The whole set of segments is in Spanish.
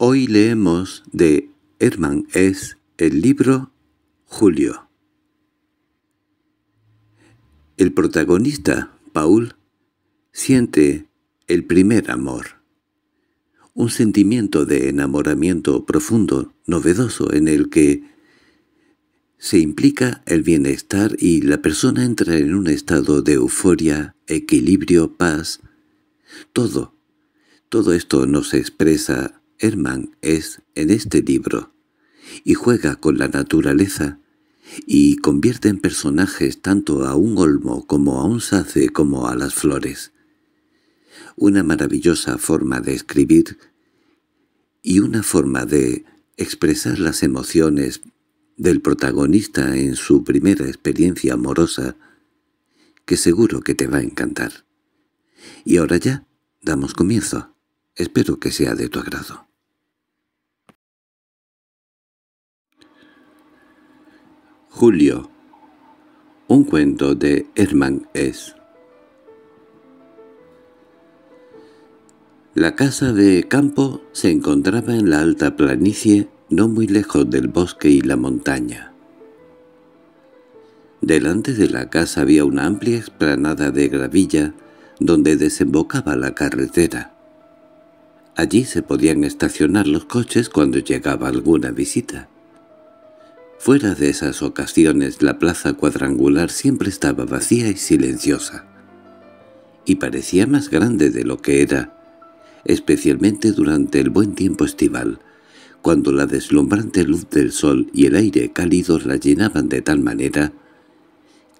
Hoy leemos de Herman S. el libro Julio. El protagonista, Paul, siente el primer amor. Un sentimiento de enamoramiento profundo, novedoso, en el que se implica el bienestar y la persona entra en un estado de euforia, equilibrio, paz. Todo, todo esto se expresa Herman es en este libro, y juega con la naturaleza, y convierte en personajes tanto a un olmo como a un sace como a las flores. Una maravillosa forma de escribir y una forma de expresar las emociones del protagonista en su primera experiencia amorosa que seguro que te va a encantar. Y ahora ya, damos comienzo. Espero que sea de tu agrado. Julio. Un cuento de Herman S. La casa de campo se encontraba en la alta planicie, no muy lejos del bosque y la montaña. Delante de la casa había una amplia explanada de gravilla donde desembocaba la carretera. Allí se podían estacionar los coches cuando llegaba alguna visita. Fuera de esas ocasiones la plaza cuadrangular siempre estaba vacía y silenciosa, y parecía más grande de lo que era, especialmente durante el buen tiempo estival, cuando la deslumbrante luz del sol y el aire cálido la llenaban de tal manera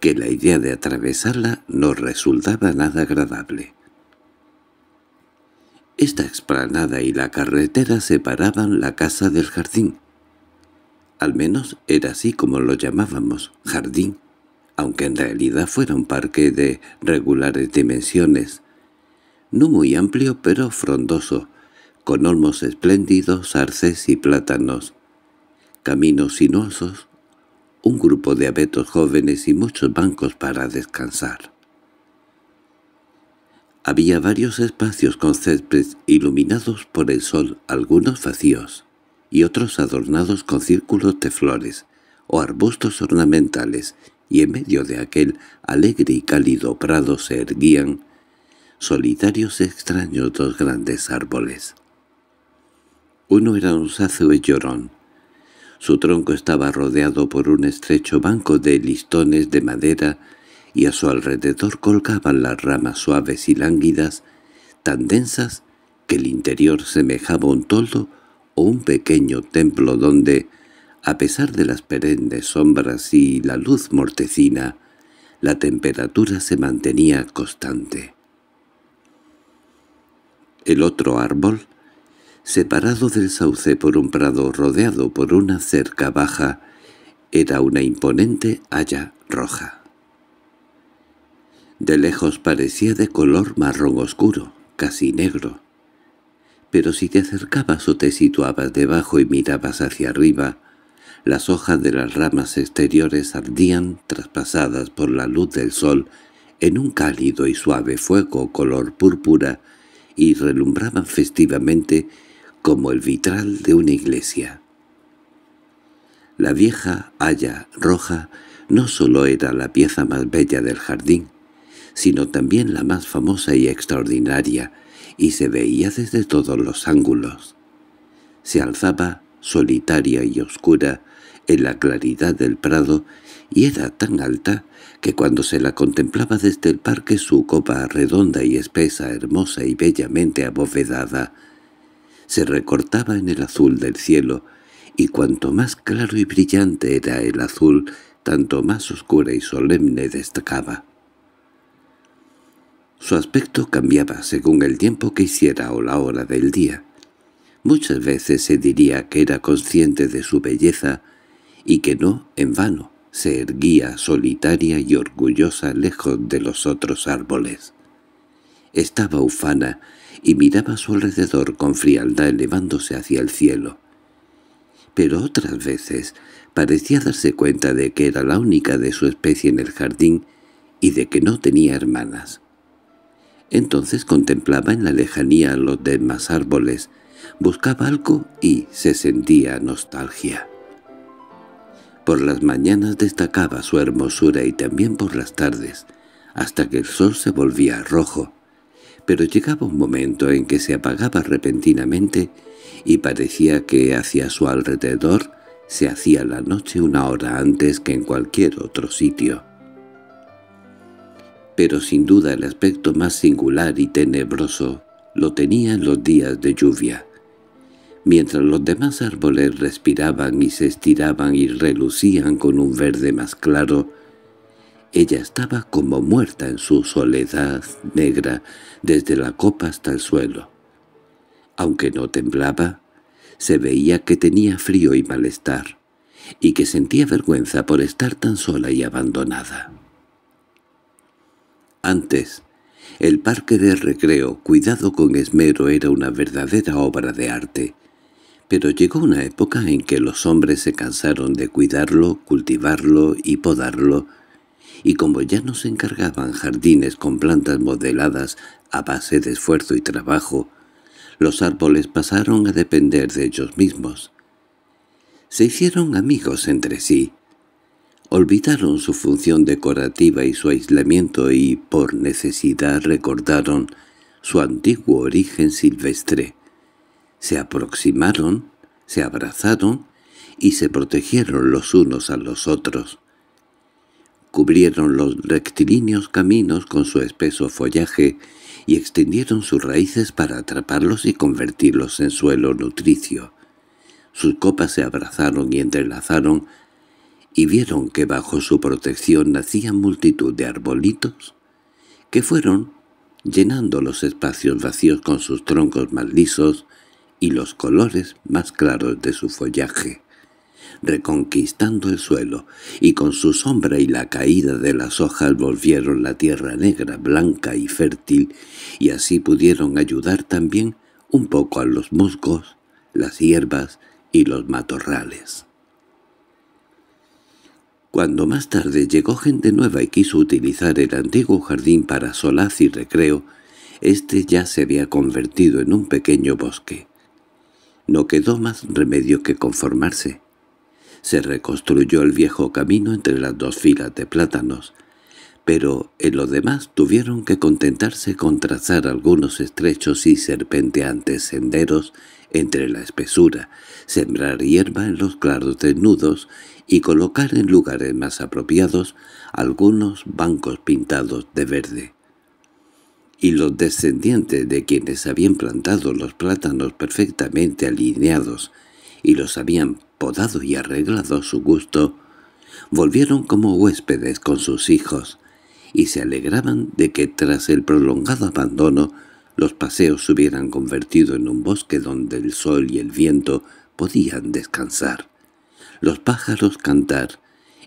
que la idea de atravesarla no resultaba nada agradable. Esta explanada y la carretera separaban la casa del jardín, al menos era así como lo llamábamos, jardín, aunque en realidad fuera un parque de regulares dimensiones, no muy amplio pero frondoso, con olmos espléndidos, arces y plátanos, caminos sinuosos, un grupo de abetos jóvenes y muchos bancos para descansar. Había varios espacios con céspedes iluminados por el sol, algunos vacíos y otros adornados con círculos de flores o arbustos ornamentales, y en medio de aquel alegre y cálido prado se erguían, solitarios y extraños dos grandes árboles. Uno era un sacio y llorón. Su tronco estaba rodeado por un estrecho banco de listones de madera y a su alrededor colgaban las ramas suaves y lánguidas, tan densas que el interior semejaba un toldo un pequeño templo donde, a pesar de las perennes sombras y la luz mortecina, la temperatura se mantenía constante. El otro árbol, separado del sauce por un prado rodeado por una cerca baja, era una imponente haya roja. De lejos parecía de color marrón oscuro, casi negro pero si te acercabas o te situabas debajo y mirabas hacia arriba, las hojas de las ramas exteriores ardían, traspasadas por la luz del sol, en un cálido y suave fuego color púrpura, y relumbraban festivamente como el vitral de una iglesia. La vieja haya roja no sólo era la pieza más bella del jardín, sino también la más famosa y extraordinaria, y se veía desde todos los ángulos. Se alzaba, solitaria y oscura, en la claridad del prado, y era tan alta que cuando se la contemplaba desde el parque su copa redonda y espesa, hermosa y bellamente abovedada, se recortaba en el azul del cielo, y cuanto más claro y brillante era el azul, tanto más oscura y solemne destacaba. Su aspecto cambiaba según el tiempo que hiciera o la hora del día. Muchas veces se diría que era consciente de su belleza y que no, en vano, se erguía solitaria y orgullosa lejos de los otros árboles. Estaba ufana y miraba a su alrededor con frialdad elevándose hacia el cielo. Pero otras veces parecía darse cuenta de que era la única de su especie en el jardín y de que no tenía hermanas. Entonces contemplaba en la lejanía los demás árboles, buscaba algo y se sentía nostalgia. Por las mañanas destacaba su hermosura y también por las tardes, hasta que el sol se volvía rojo. Pero llegaba un momento en que se apagaba repentinamente y parecía que hacia su alrededor se hacía la noche una hora antes que en cualquier otro sitio pero sin duda el aspecto más singular y tenebroso lo tenía en los días de lluvia. Mientras los demás árboles respiraban y se estiraban y relucían con un verde más claro, ella estaba como muerta en su soledad negra desde la copa hasta el suelo. Aunque no temblaba, se veía que tenía frío y malestar, y que sentía vergüenza por estar tan sola y abandonada. Antes, el parque de recreo, cuidado con esmero, era una verdadera obra de arte. Pero llegó una época en que los hombres se cansaron de cuidarlo, cultivarlo y podarlo, y como ya no se encargaban jardines con plantas modeladas a base de esfuerzo y trabajo, los árboles pasaron a depender de ellos mismos. Se hicieron amigos entre sí, Olvidaron su función decorativa y su aislamiento y, por necesidad, recordaron su antiguo origen silvestre. Se aproximaron, se abrazaron y se protegieron los unos a los otros. Cubrieron los rectilíneos caminos con su espeso follaje y extendieron sus raíces para atraparlos y convertirlos en suelo nutricio. Sus copas se abrazaron y entrelazaron y vieron que bajo su protección nacían multitud de arbolitos que fueron llenando los espacios vacíos con sus troncos más lisos y los colores más claros de su follaje, reconquistando el suelo, y con su sombra y la caída de las hojas volvieron la tierra negra, blanca y fértil, y así pudieron ayudar también un poco a los musgos, las hierbas y los matorrales. Cuando más tarde llegó gente nueva y quiso utilizar el antiguo jardín para solaz y recreo, este ya se había convertido en un pequeño bosque. No quedó más remedio que conformarse. Se reconstruyó el viejo camino entre las dos filas de plátanos, pero en lo demás tuvieron que contentarse con trazar algunos estrechos y serpenteantes senderos entre la espesura, sembrar hierba en los claros desnudos y colocar en lugares más apropiados algunos bancos pintados de verde. Y los descendientes de quienes habían plantado los plátanos perfectamente alineados y los habían podado y arreglado a su gusto, volvieron como huéspedes con sus hijos, y se alegraban de que tras el prolongado abandono los paseos se hubieran convertido en un bosque donde el sol y el viento podían descansar los pájaros cantar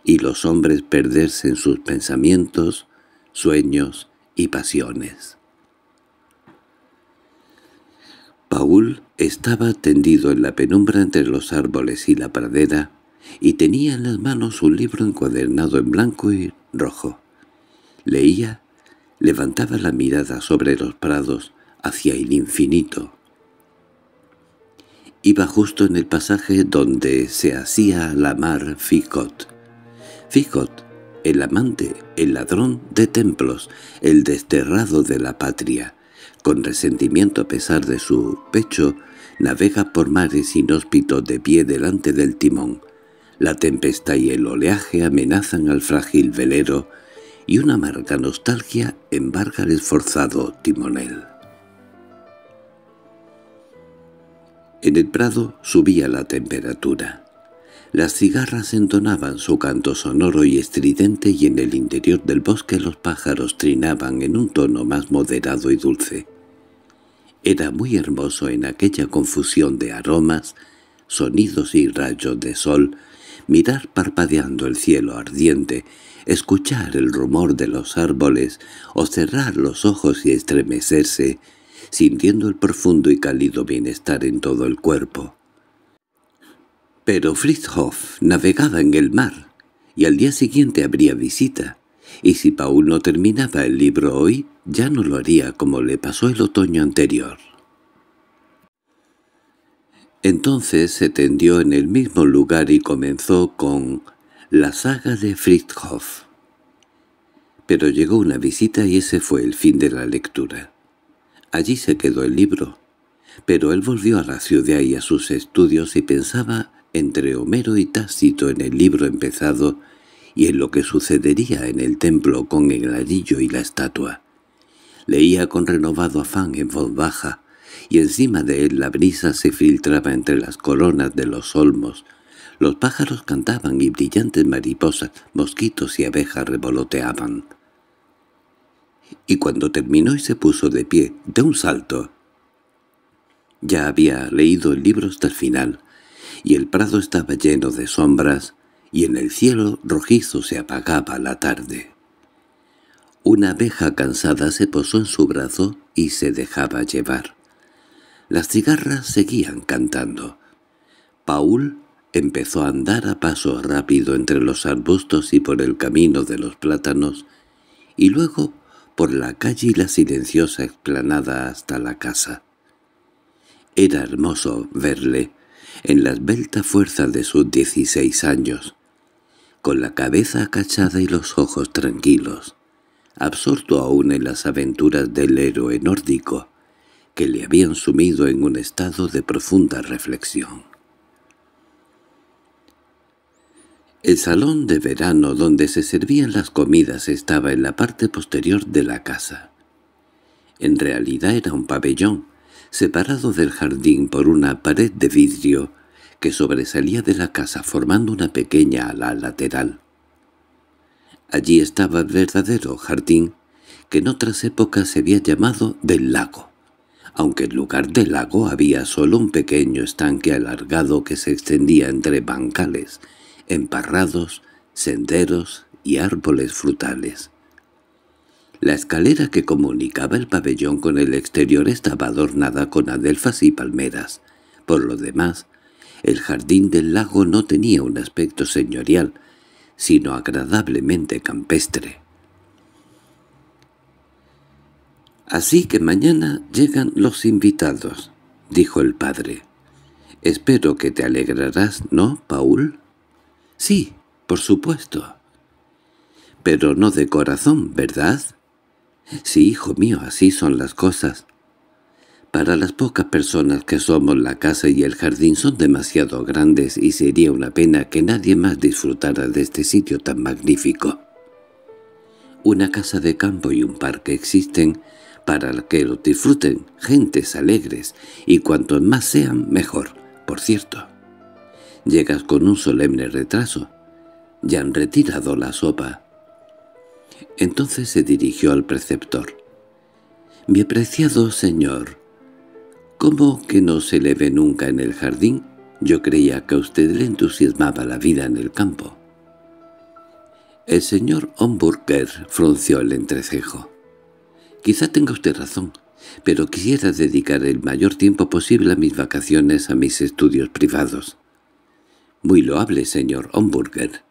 y los hombres perderse en sus pensamientos, sueños y pasiones. Paul estaba tendido en la penumbra entre los árboles y la pradera, y tenía en las manos un libro encuadernado en blanco y rojo. Leía, levantaba la mirada sobre los prados hacia el infinito, Iba justo en el pasaje donde se hacía la mar Ficot. Ficot, el amante, el ladrón de templos, el desterrado de la patria, con resentimiento a pesar de su pecho, navega por mares inhóspitos de pie delante del timón. La tempestad y el oleaje amenazan al frágil velero, y una amarga nostalgia embarga al esforzado timonel. En el prado subía la temperatura. Las cigarras entonaban su canto sonoro y estridente y en el interior del bosque los pájaros trinaban en un tono más moderado y dulce. Era muy hermoso en aquella confusión de aromas, sonidos y rayos de sol, mirar parpadeando el cielo ardiente, escuchar el rumor de los árboles, o cerrar los ojos y estremecerse, sintiendo el profundo y cálido bienestar en todo el cuerpo. Pero Fritzhof navegaba en el mar, y al día siguiente habría visita, y si Paul no terminaba el libro hoy, ya no lo haría como le pasó el otoño anterior. Entonces se tendió en el mismo lugar y comenzó con la saga de Fritzhoff. Pero llegó una visita y ese fue el fin de la lectura. Allí se quedó el libro, pero él volvió a la ciudad y a sus estudios y pensaba entre Homero y Tácito en el libro empezado y en lo que sucedería en el templo con el anillo y la estatua. Leía con renovado afán en voz baja, y encima de él la brisa se filtraba entre las coronas de los olmos. Los pájaros cantaban y brillantes mariposas, mosquitos y abejas revoloteaban y cuando terminó y se puso de pie, de un salto. Ya había leído el libro hasta el final, y el prado estaba lleno de sombras, y en el cielo rojizo se apagaba la tarde. Una abeja cansada se posó en su brazo y se dejaba llevar. Las cigarras seguían cantando. Paul empezó a andar a paso rápido entre los arbustos y por el camino de los plátanos, y luego por la calle y la silenciosa explanada hasta la casa. Era hermoso verle, en la esbelta fuerza de sus dieciséis años, con la cabeza acachada y los ojos tranquilos, absorto aún en las aventuras del héroe nórdico, que le habían sumido en un estado de profunda reflexión. El salón de verano donde se servían las comidas estaba en la parte posterior de la casa. En realidad era un pabellón, separado del jardín por una pared de vidrio que sobresalía de la casa formando una pequeña ala lateral. Allí estaba el verdadero jardín, que en otras épocas se había llamado del lago aunque en lugar del lago había solo un pequeño estanque alargado que se extendía entre bancales emparrados, senderos y árboles frutales. La escalera que comunicaba el pabellón con el exterior estaba adornada con adelfas y palmeras. Por lo demás, el jardín del lago no tenía un aspecto señorial, sino agradablemente campestre. «Así que mañana llegan los invitados», dijo el padre. «Espero que te alegrarás, ¿no, Paul?» Sí, por supuesto. Pero no de corazón, ¿verdad? Sí, hijo mío, así son las cosas. Para las pocas personas que somos la casa y el jardín son demasiado grandes y sería una pena que nadie más disfrutara de este sitio tan magnífico. Una casa de campo y un parque existen para que los disfruten gentes alegres y cuantos más sean mejor, por cierto. Llegas con un solemne retraso. Ya han retirado la sopa. Entonces se dirigió al preceptor. «Mi apreciado señor, ¿cómo que no se le ve nunca en el jardín? Yo creía que a usted le entusiasmaba la vida en el campo». El señor Homburger frunció el entrecejo. «Quizá tenga usted razón, pero quisiera dedicar el mayor tiempo posible a mis vacaciones a mis estudios privados. Muy loable, señor Homburger.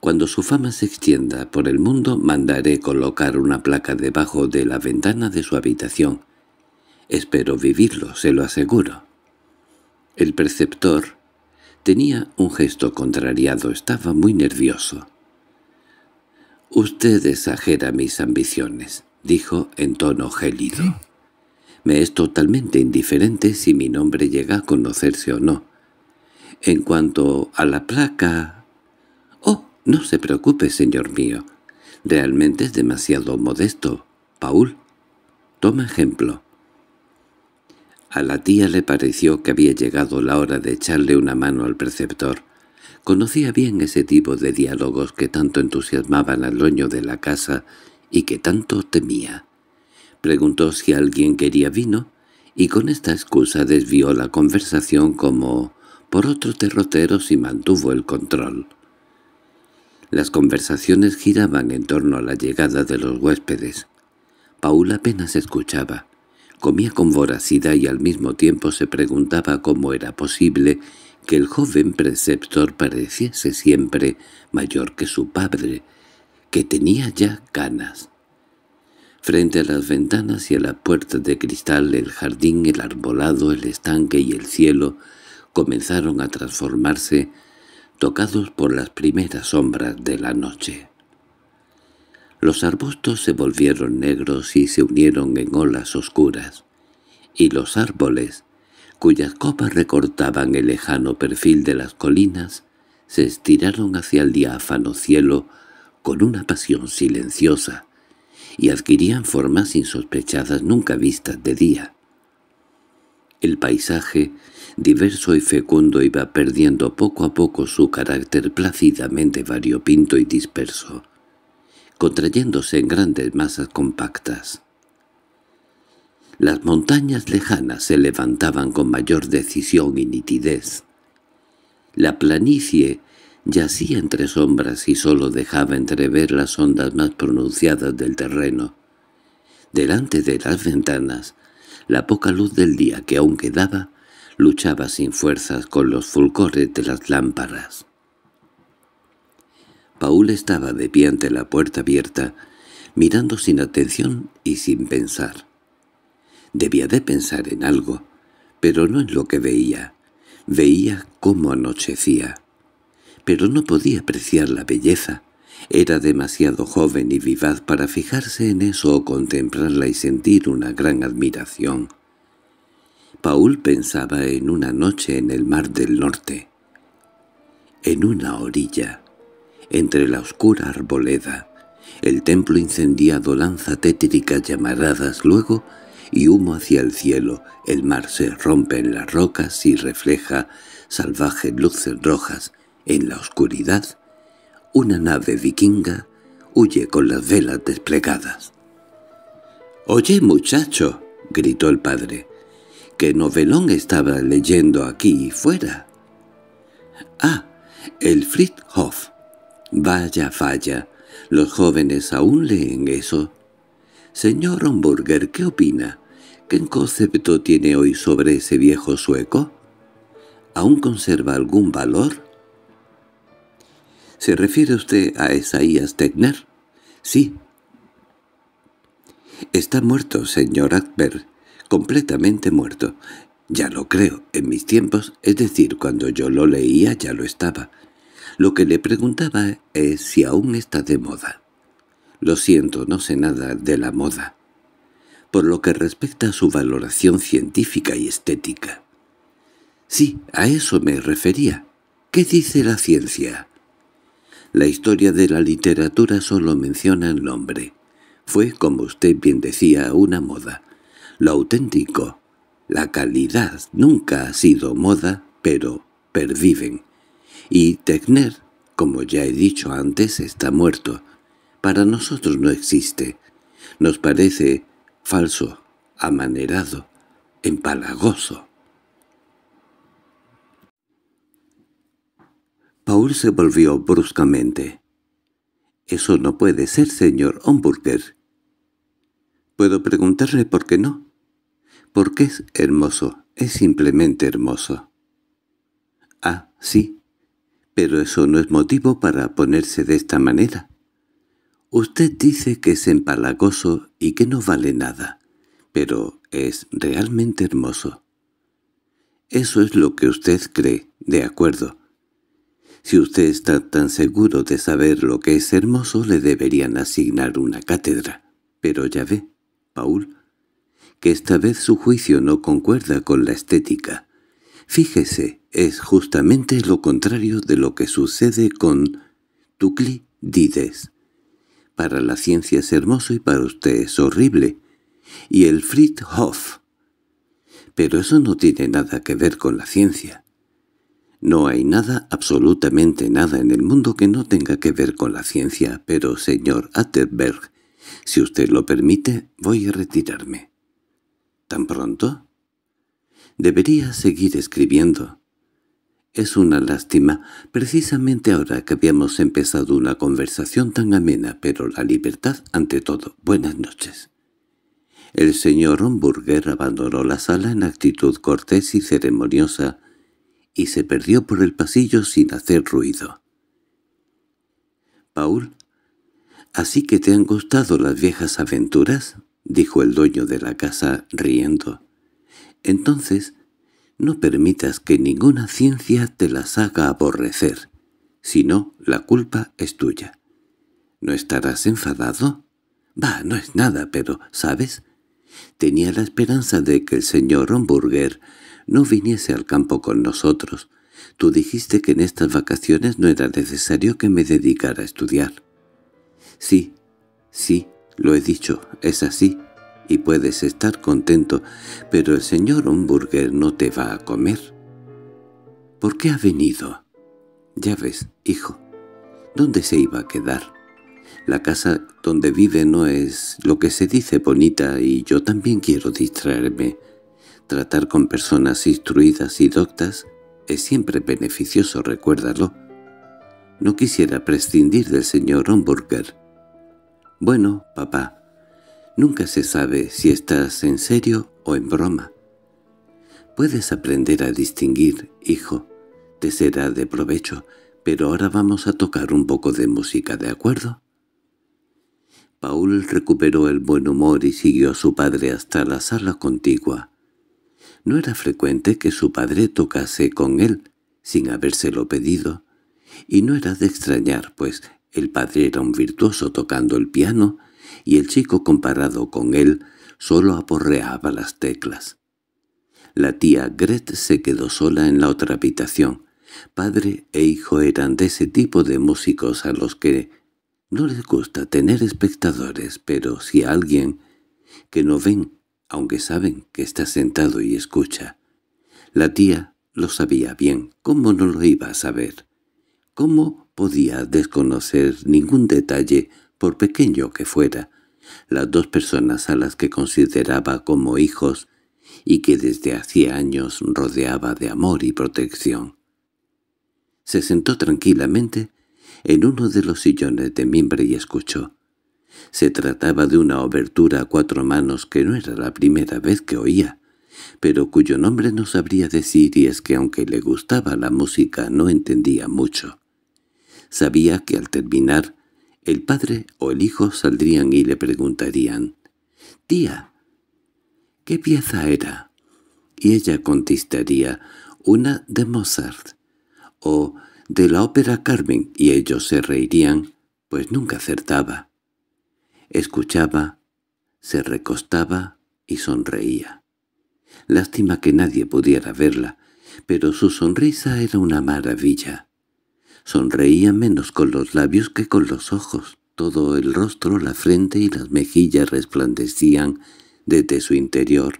Cuando su fama se extienda por el mundo, mandaré colocar una placa debajo de la ventana de su habitación. Espero vivirlo, se lo aseguro. El preceptor tenía un gesto contrariado, estaba muy nervioso. «Usted exagera mis ambiciones», dijo en tono gélido. «Me es totalmente indiferente si mi nombre llega a conocerse o no. En cuanto a la placa... —Oh, no se preocupe, señor mío. Realmente es demasiado modesto, Paul. Toma ejemplo. A la tía le pareció que había llegado la hora de echarle una mano al preceptor. Conocía bien ese tipo de diálogos que tanto entusiasmaban al dueño de la casa y que tanto temía. Preguntó si alguien quería vino, y con esta excusa desvió la conversación como por otros derroteros y mantuvo el control. Las conversaciones giraban en torno a la llegada de los huéspedes. Paul apenas escuchaba. Comía con voracidad y al mismo tiempo se preguntaba cómo era posible que el joven preceptor pareciese siempre mayor que su padre, que tenía ya canas. Frente a las ventanas y a la puerta de cristal, el jardín, el arbolado, el estanque y el cielo comenzaron a transformarse, tocados por las primeras sombras de la noche. Los arbustos se volvieron negros y se unieron en olas oscuras, y los árboles, cuyas copas recortaban el lejano perfil de las colinas, se estiraron hacia el diáfano cielo con una pasión silenciosa, y adquirían formas insospechadas nunca vistas de día. El paisaje diverso y fecundo iba perdiendo poco a poco su carácter plácidamente variopinto y disperso, contrayéndose en grandes masas compactas. Las montañas lejanas se levantaban con mayor decisión y nitidez. La planicie yacía entre sombras y sólo dejaba entrever las ondas más pronunciadas del terreno. Delante de las ventanas, la poca luz del día que aún quedaba luchaba sin fuerzas con los fulgores de las lámparas. Paul estaba de pie ante la puerta abierta, mirando sin atención y sin pensar. Debía de pensar en algo, pero no en lo que veía. Veía cómo anochecía. Pero no podía apreciar la belleza. Era demasiado joven y vivaz para fijarse en eso o contemplarla y sentir una gran admiración. Paul pensaba en una noche en el mar del norte, en una orilla, entre la oscura arboleda, el templo incendiado lanza tétricas llamaradas luego y humo hacia el cielo, el mar se rompe en las rocas y refleja salvajes luces rojas en la oscuridad, una nave vikinga huye con las velas desplegadas. —¡Oye, muchacho! —gritó el padre. ¿Qué novelón estaba leyendo aquí y fuera? Ah, el Friedhof. Vaya, falla! los jóvenes aún leen eso. Señor Homburger, ¿qué opina? ¿Qué concepto tiene hoy sobre ese viejo sueco? ¿Aún conserva algún valor? ¿Se refiere usted a Esaías Tegner? Sí. Está muerto, señor Atberg completamente muerto. Ya lo creo, en mis tiempos, es decir, cuando yo lo leía ya lo estaba. Lo que le preguntaba es si aún está de moda. Lo siento, no sé nada de la moda. Por lo que respecta a su valoración científica y estética. Sí, a eso me refería. ¿Qué dice la ciencia? La historia de la literatura solo menciona el nombre. Fue, como usted bien decía, una moda. Lo auténtico, la calidad, nunca ha sido moda, pero perviven. Y Tegner, como ya he dicho antes, está muerto. Para nosotros no existe. Nos parece falso, amanerado, empalagoso. Paul se volvió bruscamente. —Eso no puede ser, señor Homburger. —¿Puedo preguntarle por qué no? porque es hermoso, es simplemente hermoso. Ah, sí, pero eso no es motivo para ponerse de esta manera. Usted dice que es empalagoso y que no vale nada, pero es realmente hermoso. Eso es lo que usted cree, de acuerdo. Si usted está tan seguro de saber lo que es hermoso, le deberían asignar una cátedra. Pero ya ve, Paul, que esta vez su juicio no concuerda con la estética. Fíjese, es justamente lo contrario de lo que sucede con Dides. Para la ciencia es hermoso y para usted es horrible. Y el Friedhof. Pero eso no tiene nada que ver con la ciencia. No hay nada, absolutamente nada en el mundo que no tenga que ver con la ciencia, pero, señor Atterberg, si usted lo permite, voy a retirarme. ¿Tan pronto? Debería seguir escribiendo. Es una lástima, precisamente ahora que habíamos empezado una conversación tan amena, pero la libertad ante todo. Buenas noches. El señor Homburger abandonó la sala en actitud cortés y ceremoniosa y se perdió por el pasillo sin hacer ruido. «Paul, ¿así que te han gustado las viejas aventuras?» —dijo el dueño de la casa riendo—, entonces no permitas que ninguna ciencia te las haga aborrecer, si no, la culpa es tuya. ¿No estarás enfadado? —Bah, no es nada, pero, ¿sabes? Tenía la esperanza de que el señor Homburger no viniese al campo con nosotros. Tú dijiste que en estas vacaciones no era necesario que me dedicara a estudiar. —Sí, sí lo he dicho, es así, y puedes estar contento, pero el señor Homburger no te va a comer. ¿Por qué ha venido? Ya ves, hijo, ¿dónde se iba a quedar? La casa donde vive no es lo que se dice bonita y yo también quiero distraerme. Tratar con personas instruidas y doctas es siempre beneficioso, recuérdalo. No quisiera prescindir del señor Homburger. «Bueno, papá, nunca se sabe si estás en serio o en broma. Puedes aprender a distinguir, hijo. Te será de provecho, pero ahora vamos a tocar un poco de música, ¿de acuerdo?» Paul recuperó el buen humor y siguió a su padre hasta la sala contigua. No era frecuente que su padre tocase con él, sin habérselo pedido, y no era de extrañar, pues el padre era un virtuoso tocando el piano, y el chico comparado con él solo aporreaba las teclas. La tía Gret se quedó sola en la otra habitación. Padre e hijo eran de ese tipo de músicos a los que no les gusta tener espectadores, pero si alguien que no ven, aunque saben que está sentado y escucha. La tía lo sabía bien, ¿cómo no lo iba a saber? ¿Cómo podía desconocer ningún detalle, por pequeño que fuera. Las dos personas a las que consideraba como hijos y que desde hacía años rodeaba de amor y protección. Se sentó tranquilamente en uno de los sillones de mimbre y escuchó. Se trataba de una obertura a cuatro manos que no era la primera vez que oía, pero cuyo nombre no sabría decir y es que aunque le gustaba la música no entendía mucho. Sabía que al terminar, el padre o el hijo saldrían y le preguntarían, «Tía, ¿qué pieza era?» Y ella contestaría, «Una de Mozart» o «de la ópera Carmen», y ellos se reirían, pues nunca acertaba. Escuchaba, se recostaba y sonreía. Lástima que nadie pudiera verla, pero su sonrisa era una maravilla. Sonreía menos con los labios que con los ojos. Todo el rostro, la frente y las mejillas resplandecían desde su interior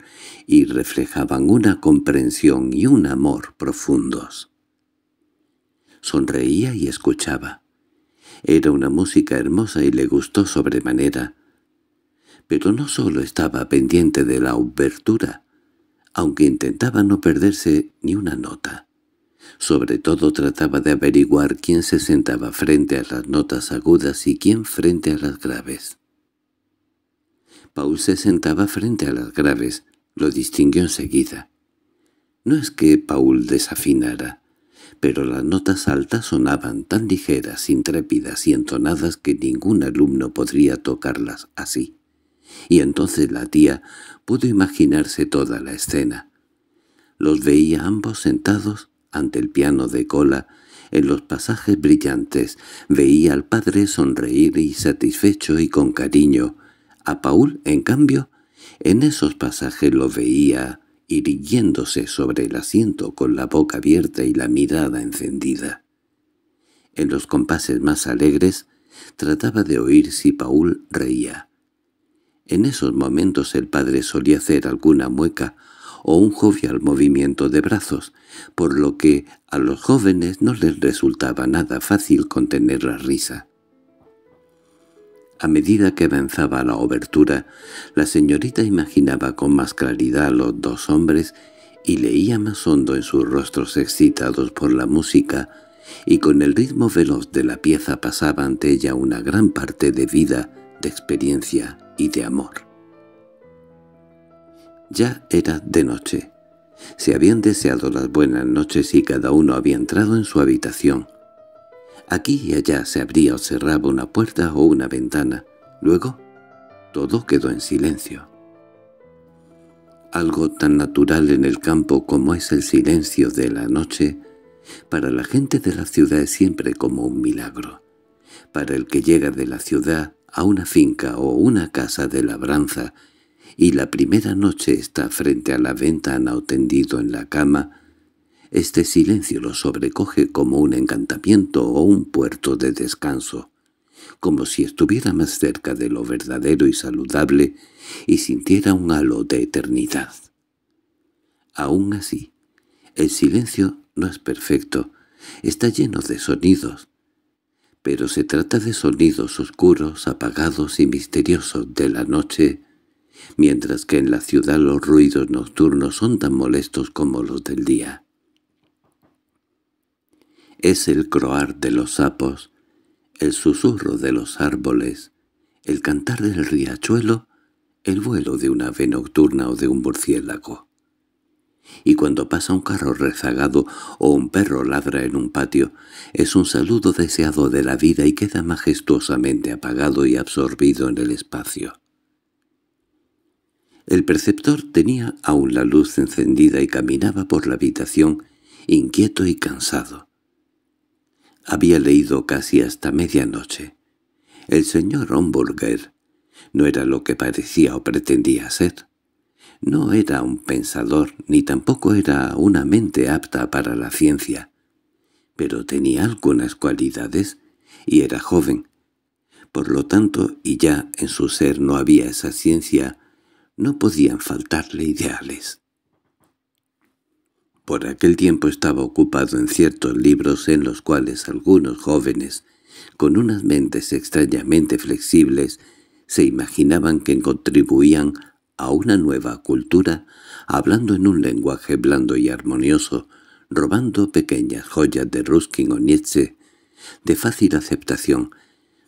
y reflejaban una comprensión y un amor profundos. Sonreía y escuchaba. Era una música hermosa y le gustó sobremanera. Pero no solo estaba pendiente de la obertura, aunque intentaba no perderse ni una nota. Sobre todo trataba de averiguar quién se sentaba frente a las notas agudas y quién frente a las graves. Paul se sentaba frente a las graves, lo distinguió enseguida. No es que Paul desafinara, pero las notas altas sonaban tan ligeras, intrépidas y entonadas que ningún alumno podría tocarlas así. Y entonces la tía pudo imaginarse toda la escena. Los veía ambos sentados ante el piano de cola, en los pasajes brillantes, veía al padre sonreír y satisfecho y con cariño. A Paul, en cambio, en esos pasajes lo veía irguiéndose sobre el asiento con la boca abierta y la mirada encendida. En los compases más alegres trataba de oír si Paul reía. En esos momentos el padre solía hacer alguna mueca o un jovial movimiento de brazos, por lo que a los jóvenes no les resultaba nada fácil contener la risa. A medida que avanzaba la obertura, la señorita imaginaba con más claridad a los dos hombres y leía más hondo en sus rostros excitados por la música, y con el ritmo veloz de la pieza pasaba ante ella una gran parte de vida, de experiencia y de amor. Ya era de noche. Se habían deseado las buenas noches y cada uno había entrado en su habitación. Aquí y allá se abría o cerraba una puerta o una ventana. Luego, todo quedó en silencio. Algo tan natural en el campo como es el silencio de la noche, para la gente de la ciudad es siempre como un milagro. Para el que llega de la ciudad a una finca o una casa de labranza, y la primera noche está frente a la ventana o tendido en la cama, este silencio lo sobrecoge como un encantamiento o un puerto de descanso, como si estuviera más cerca de lo verdadero y saludable y sintiera un halo de eternidad. Aún así, el silencio no es perfecto, está lleno de sonidos, pero se trata de sonidos oscuros, apagados y misteriosos de la noche mientras que en la ciudad los ruidos nocturnos son tan molestos como los del día. Es el croar de los sapos, el susurro de los árboles, el cantar del riachuelo, el vuelo de una ave nocturna o de un murciélago. Y cuando pasa un carro rezagado o un perro ladra en un patio, es un saludo deseado de la vida y queda majestuosamente apagado y absorbido en el espacio. El preceptor tenía aún la luz encendida y caminaba por la habitación, inquieto y cansado. Había leído casi hasta medianoche. El señor Homburger no era lo que parecía o pretendía ser. No era un pensador, ni tampoco era una mente apta para la ciencia, pero tenía algunas cualidades y era joven. Por lo tanto, y ya en su ser no había esa ciencia no podían faltarle ideales. Por aquel tiempo estaba ocupado en ciertos libros en los cuales algunos jóvenes, con unas mentes extrañamente flexibles, se imaginaban que contribuían a una nueva cultura, hablando en un lenguaje blando y armonioso, robando pequeñas joyas de Ruskin o Nietzsche, de fácil aceptación,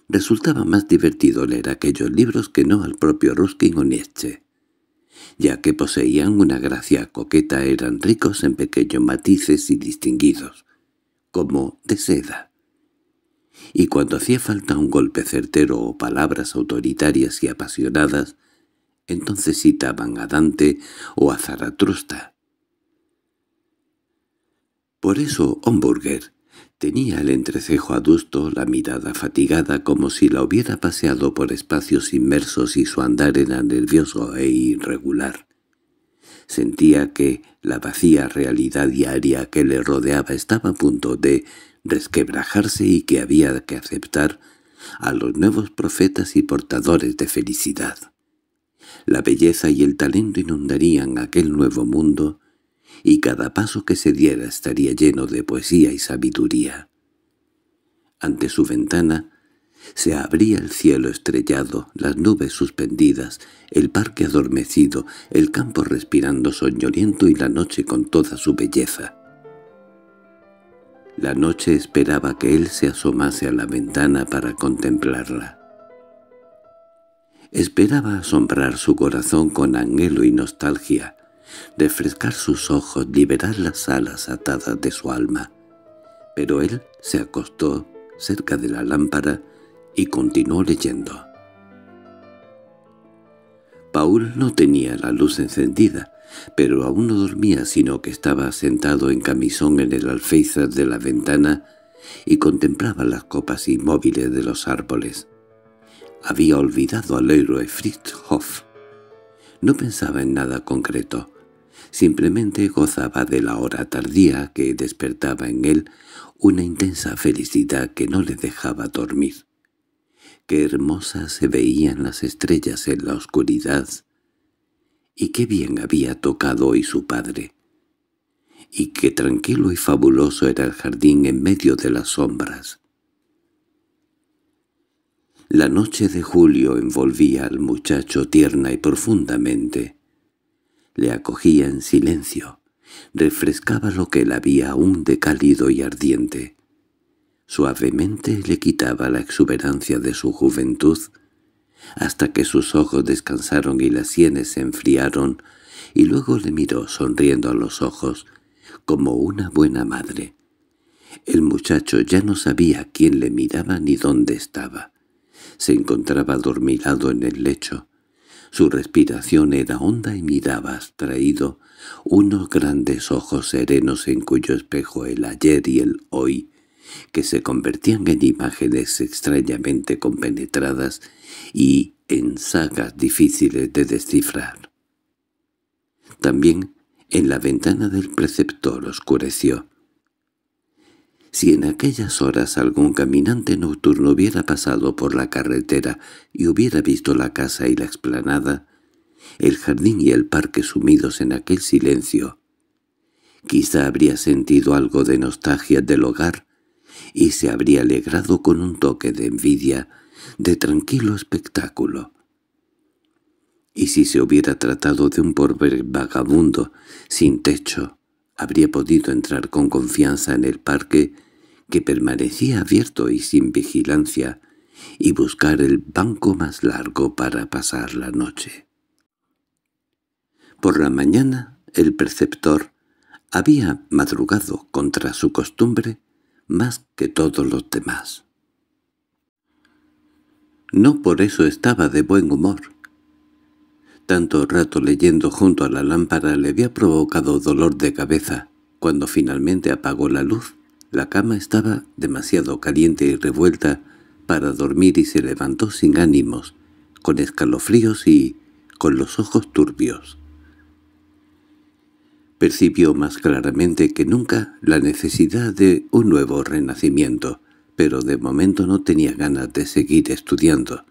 resultaba más divertido leer aquellos libros que no al propio Ruskin o Nietzsche ya que poseían una gracia coqueta eran ricos en pequeños matices y distinguidos, como de seda. Y cuando hacía falta un golpe certero o palabras autoritarias y apasionadas, entonces citaban a Dante o a Zaratrusta. Por eso Homburger Tenía el entrecejo adusto, la mirada fatigada como si la hubiera paseado por espacios inmersos y su andar era nervioso e irregular. Sentía que la vacía realidad diaria que le rodeaba estaba a punto de resquebrajarse y que había que aceptar a los nuevos profetas y portadores de felicidad. La belleza y el talento inundarían aquel nuevo mundo y cada paso que se diera estaría lleno de poesía y sabiduría. Ante su ventana se abría el cielo estrellado, las nubes suspendidas, el parque adormecido, el campo respirando soñoliento y la noche con toda su belleza. La noche esperaba que él se asomase a la ventana para contemplarla. Esperaba asombrar su corazón con anhelo y nostalgia, refrescar sus ojos, liberar las alas atadas de su alma. Pero él se acostó cerca de la lámpara y continuó leyendo. Paul no tenía la luz encendida, pero aún no dormía sino que estaba sentado en camisón en el alféizar de la ventana y contemplaba las copas inmóviles de los árboles. Había olvidado al héroe Hoff. No pensaba en nada concreto. Simplemente gozaba de la hora tardía que despertaba en él una intensa felicidad que no le dejaba dormir. Qué hermosas se veían las estrellas en la oscuridad. Y qué bien había tocado hoy su padre. Y qué tranquilo y fabuloso era el jardín en medio de las sombras. La noche de julio envolvía al muchacho tierna y profundamente le acogía en silencio, refrescaba lo que él había aún de cálido y ardiente. Suavemente le quitaba la exuberancia de su juventud, hasta que sus ojos descansaron y las sienes se enfriaron, y luego le miró sonriendo a los ojos, como una buena madre. El muchacho ya no sabía quién le miraba ni dónde estaba. Se encontraba adormilado en el lecho, su respiración era honda y miraba abstraído unos grandes ojos serenos en cuyo espejo el ayer y el hoy, que se convertían en imágenes extrañamente compenetradas y en sagas difíciles de descifrar. También en la ventana del preceptor oscureció. Si en aquellas horas algún caminante nocturno hubiera pasado por la carretera y hubiera visto la casa y la explanada, el jardín y el parque sumidos en aquel silencio, quizá habría sentido algo de nostalgia del hogar y se habría alegrado con un toque de envidia, de tranquilo espectáculo. Y si se hubiera tratado de un pobre vagabundo, sin techo, habría podido entrar con confianza en el parque que permanecía abierto y sin vigilancia, y buscar el banco más largo para pasar la noche. Por la mañana el preceptor había madrugado contra su costumbre más que todos los demás. No por eso estaba de buen humor. Tanto rato leyendo junto a la lámpara le había provocado dolor de cabeza. Cuando finalmente apagó la luz, la cama estaba demasiado caliente y revuelta para dormir y se levantó sin ánimos, con escalofríos y con los ojos turbios. Percibió más claramente que nunca la necesidad de un nuevo renacimiento, pero de momento no tenía ganas de seguir estudiando,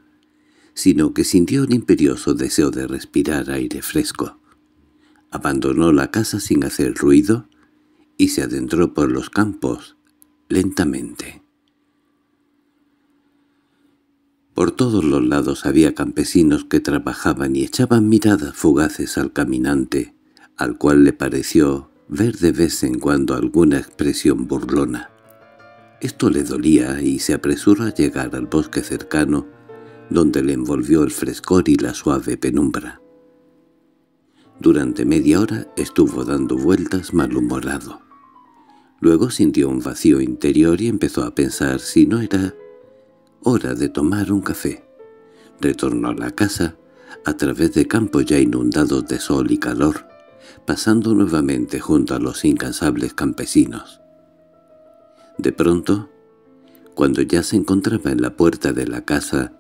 sino que sintió un imperioso deseo de respirar aire fresco. Abandonó la casa sin hacer ruido, y se adentró por los campos lentamente. Por todos los lados había campesinos que trabajaban y echaban miradas fugaces al caminante, al cual le pareció ver de vez en cuando alguna expresión burlona. Esto le dolía y se apresuró a llegar al bosque cercano, donde le envolvió el frescor y la suave penumbra. Durante media hora estuvo dando vueltas malhumorado. Luego sintió un vacío interior y empezó a pensar si no era hora de tomar un café. Retornó a la casa, a través de campos ya inundados de sol y calor, pasando nuevamente junto a los incansables campesinos. De pronto, cuando ya se encontraba en la puerta de la casa,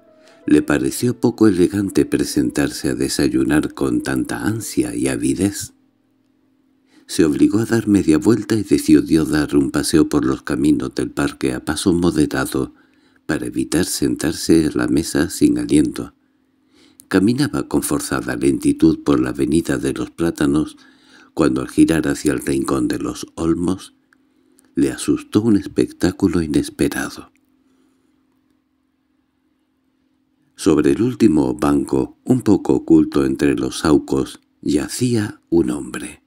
le pareció poco elegante presentarse a desayunar con tanta ansia y avidez. Se obligó a dar media vuelta y decidió dar un paseo por los caminos del parque a paso moderado para evitar sentarse en la mesa sin aliento. Caminaba con forzada lentitud por la avenida de los plátanos cuando al girar hacia el rincón de los olmos le asustó un espectáculo inesperado. Sobre el último banco, un poco oculto entre los saucos, yacía un hombre.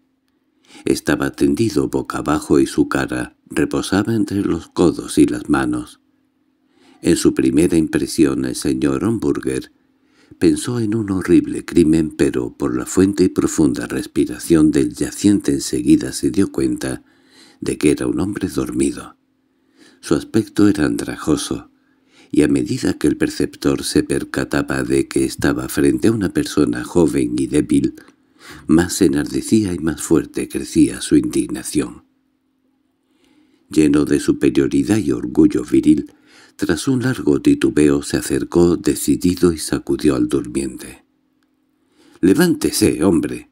Estaba tendido boca abajo y su cara reposaba entre los codos y las manos. En su primera impresión el señor Homburger pensó en un horrible crimen, pero por la fuente y profunda respiración del yaciente enseguida se dio cuenta de que era un hombre dormido. Su aspecto era andrajoso, y a medida que el perceptor se percataba de que estaba frente a una persona joven y débil, más enardecía y más fuerte crecía su indignación. Lleno de superioridad y orgullo viril, tras un largo titubeo se acercó decidido y sacudió al durmiente. —¡Levántese, hombre!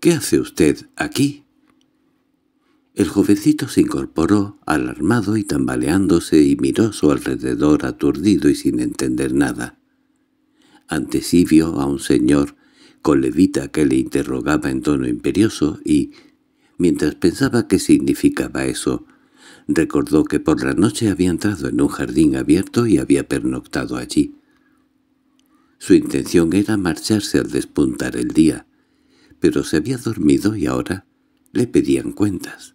¿Qué hace usted aquí? El jovencito se incorporó, alarmado y tambaleándose, y miró su alrededor aturdido y sin entender nada. Ante sí vio a un señor con levita que le interrogaba en tono imperioso y, mientras pensaba qué significaba eso, recordó que por la noche había entrado en un jardín abierto y había pernoctado allí. Su intención era marcharse al despuntar el día, pero se había dormido y ahora le pedían cuentas.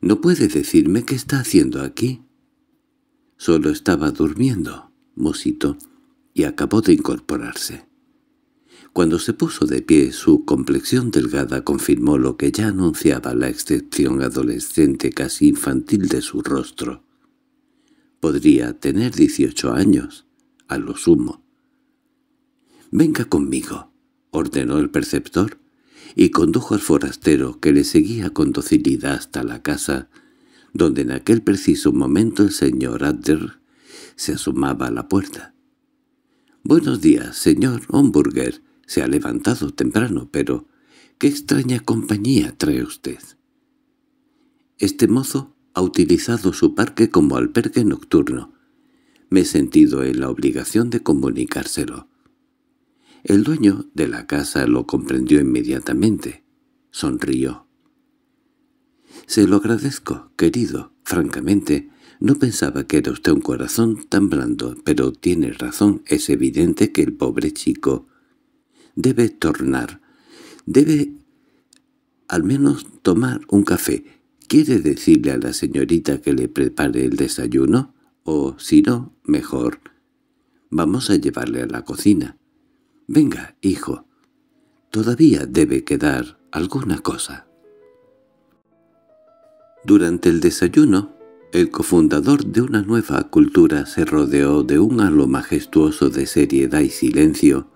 —¿No puede decirme qué está haciendo aquí? —Solo estaba durmiendo musito, y acabó de incorporarse. Cuando se puso de pie, su complexión delgada confirmó lo que ya anunciaba la excepción adolescente casi infantil de su rostro. Podría tener dieciocho años, a lo sumo. «Venga conmigo», ordenó el preceptor, y condujo al forastero que le seguía con docilidad hasta la casa, donde en aquel preciso momento el señor Adler se asomaba a la puerta. «Buenos días, señor Homburger. Se ha levantado temprano, pero ¿qué extraña compañía trae usted?» «Este mozo ha utilizado su parque como albergue nocturno. Me he sentido en la obligación de comunicárselo. El dueño de la casa lo comprendió inmediatamente. Sonrió. —Se lo agradezco, querido. Francamente, no pensaba que era usted un corazón tan blando, pero tiene razón. Es evidente que el pobre chico debe tornar. Debe al menos tomar un café. ¿Quiere decirle a la señorita que le prepare el desayuno? O, si no, mejor, vamos a llevarle a la cocina. Venga, hijo, todavía debe quedar alguna cosa. Durante el desayuno, el cofundador de una nueva cultura se rodeó de un halo majestuoso de seriedad y silencio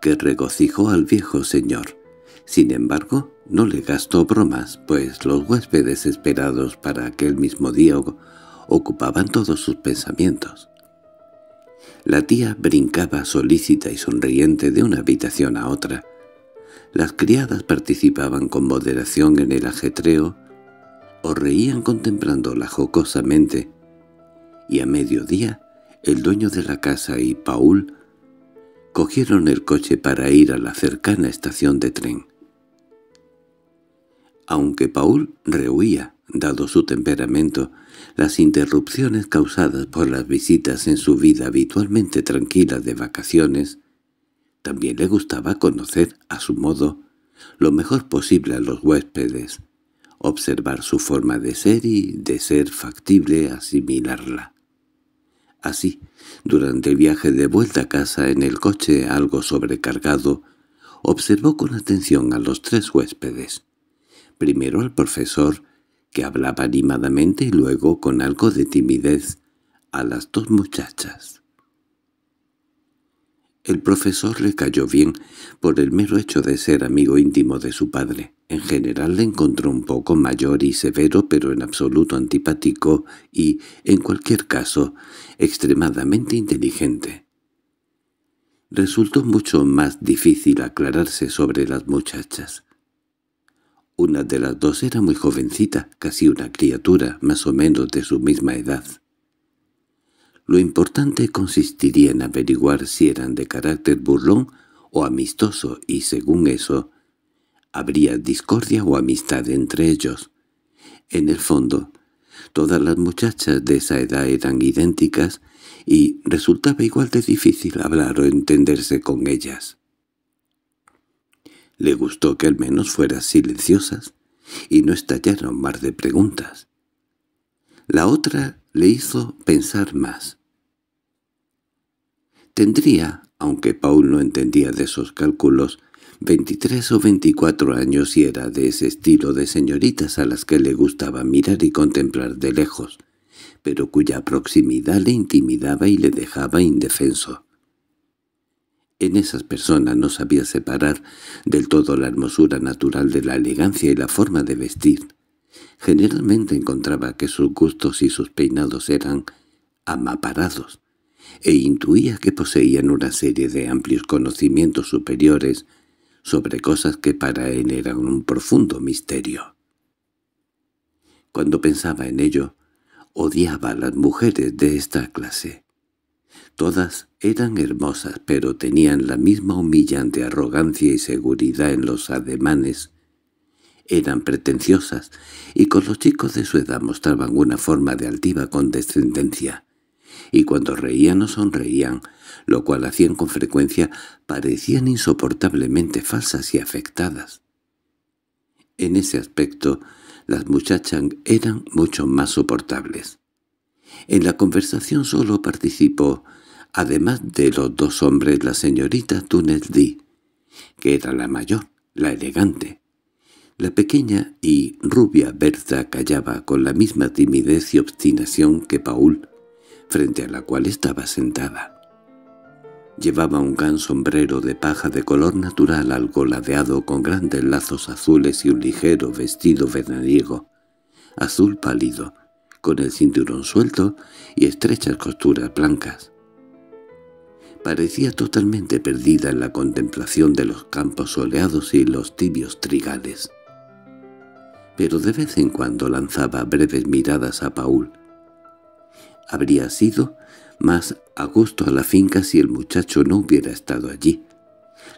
que regocijó al viejo señor. Sin embargo, no le gastó bromas, pues los huéspedes esperados para aquel mismo día ocupaban todos sus pensamientos. La tía brincaba solícita y sonriente de una habitación a otra. Las criadas participaban con moderación en el ajetreo o reían contemplándola jocosamente. Y a mediodía, el dueño de la casa y Paul cogieron el coche para ir a la cercana estación de tren. Aunque Paul rehuía, dado su temperamento, las interrupciones causadas por las visitas en su vida habitualmente tranquila de vacaciones, también le gustaba conocer, a su modo, lo mejor posible a los huéspedes, observar su forma de ser y, de ser factible, asimilarla. Así, durante el viaje de vuelta a casa en el coche algo sobrecargado, observó con atención a los tres huéspedes. Primero al profesor, que hablaba animadamente y luego con algo de timidez a las dos muchachas. El profesor le cayó bien por el mero hecho de ser amigo íntimo de su padre. En general le encontró un poco mayor y severo, pero en absoluto antipático y, en cualquier caso, extremadamente inteligente. Resultó mucho más difícil aclararse sobre las muchachas. Una de las dos era muy jovencita, casi una criatura, más o menos de su misma edad. Lo importante consistiría en averiguar si eran de carácter burlón o amistoso y, según eso, habría discordia o amistad entre ellos. En el fondo, todas las muchachas de esa edad eran idénticas y resultaba igual de difícil hablar o entenderse con ellas. Le gustó que al menos fueras silenciosas, y no estallaron más de preguntas. La otra le hizo pensar más. Tendría, aunque Paul no entendía de esos cálculos, veintitrés o veinticuatro años y era de ese estilo de señoritas a las que le gustaba mirar y contemplar de lejos, pero cuya proximidad le intimidaba y le dejaba indefenso. En esas personas no sabía separar del todo la hermosura natural de la elegancia y la forma de vestir. Generalmente encontraba que sus gustos y sus peinados eran amaparados, e intuía que poseían una serie de amplios conocimientos superiores sobre cosas que para él eran un profundo misterio. Cuando pensaba en ello, odiaba a las mujeres de esta clase. Todas eran hermosas, pero tenían la misma humillante arrogancia y seguridad en los ademanes. Eran pretenciosas, y con los chicos de su edad mostraban una forma de altiva condescendencia. Y cuando reían o sonreían, lo cual hacían con frecuencia, parecían insoportablemente falsas y afectadas. En ese aspecto, las muchachas eran mucho más soportables. En la conversación solo participó además de los dos hombres la señorita Tuneldi, que era la mayor, la elegante. La pequeña y rubia Berta callaba con la misma timidez y obstinación que Paul, frente a la cual estaba sentada. Llevaba un gran sombrero de paja de color natural algo ladeado con grandes lazos azules y un ligero vestido veraniego, azul pálido, con el cinturón suelto y estrechas costuras blancas. Parecía totalmente perdida en la contemplación de los campos soleados y los tibios trigales. Pero de vez en cuando lanzaba breves miradas a Paul. Habría sido más a gusto a la finca si el muchacho no hubiera estado allí.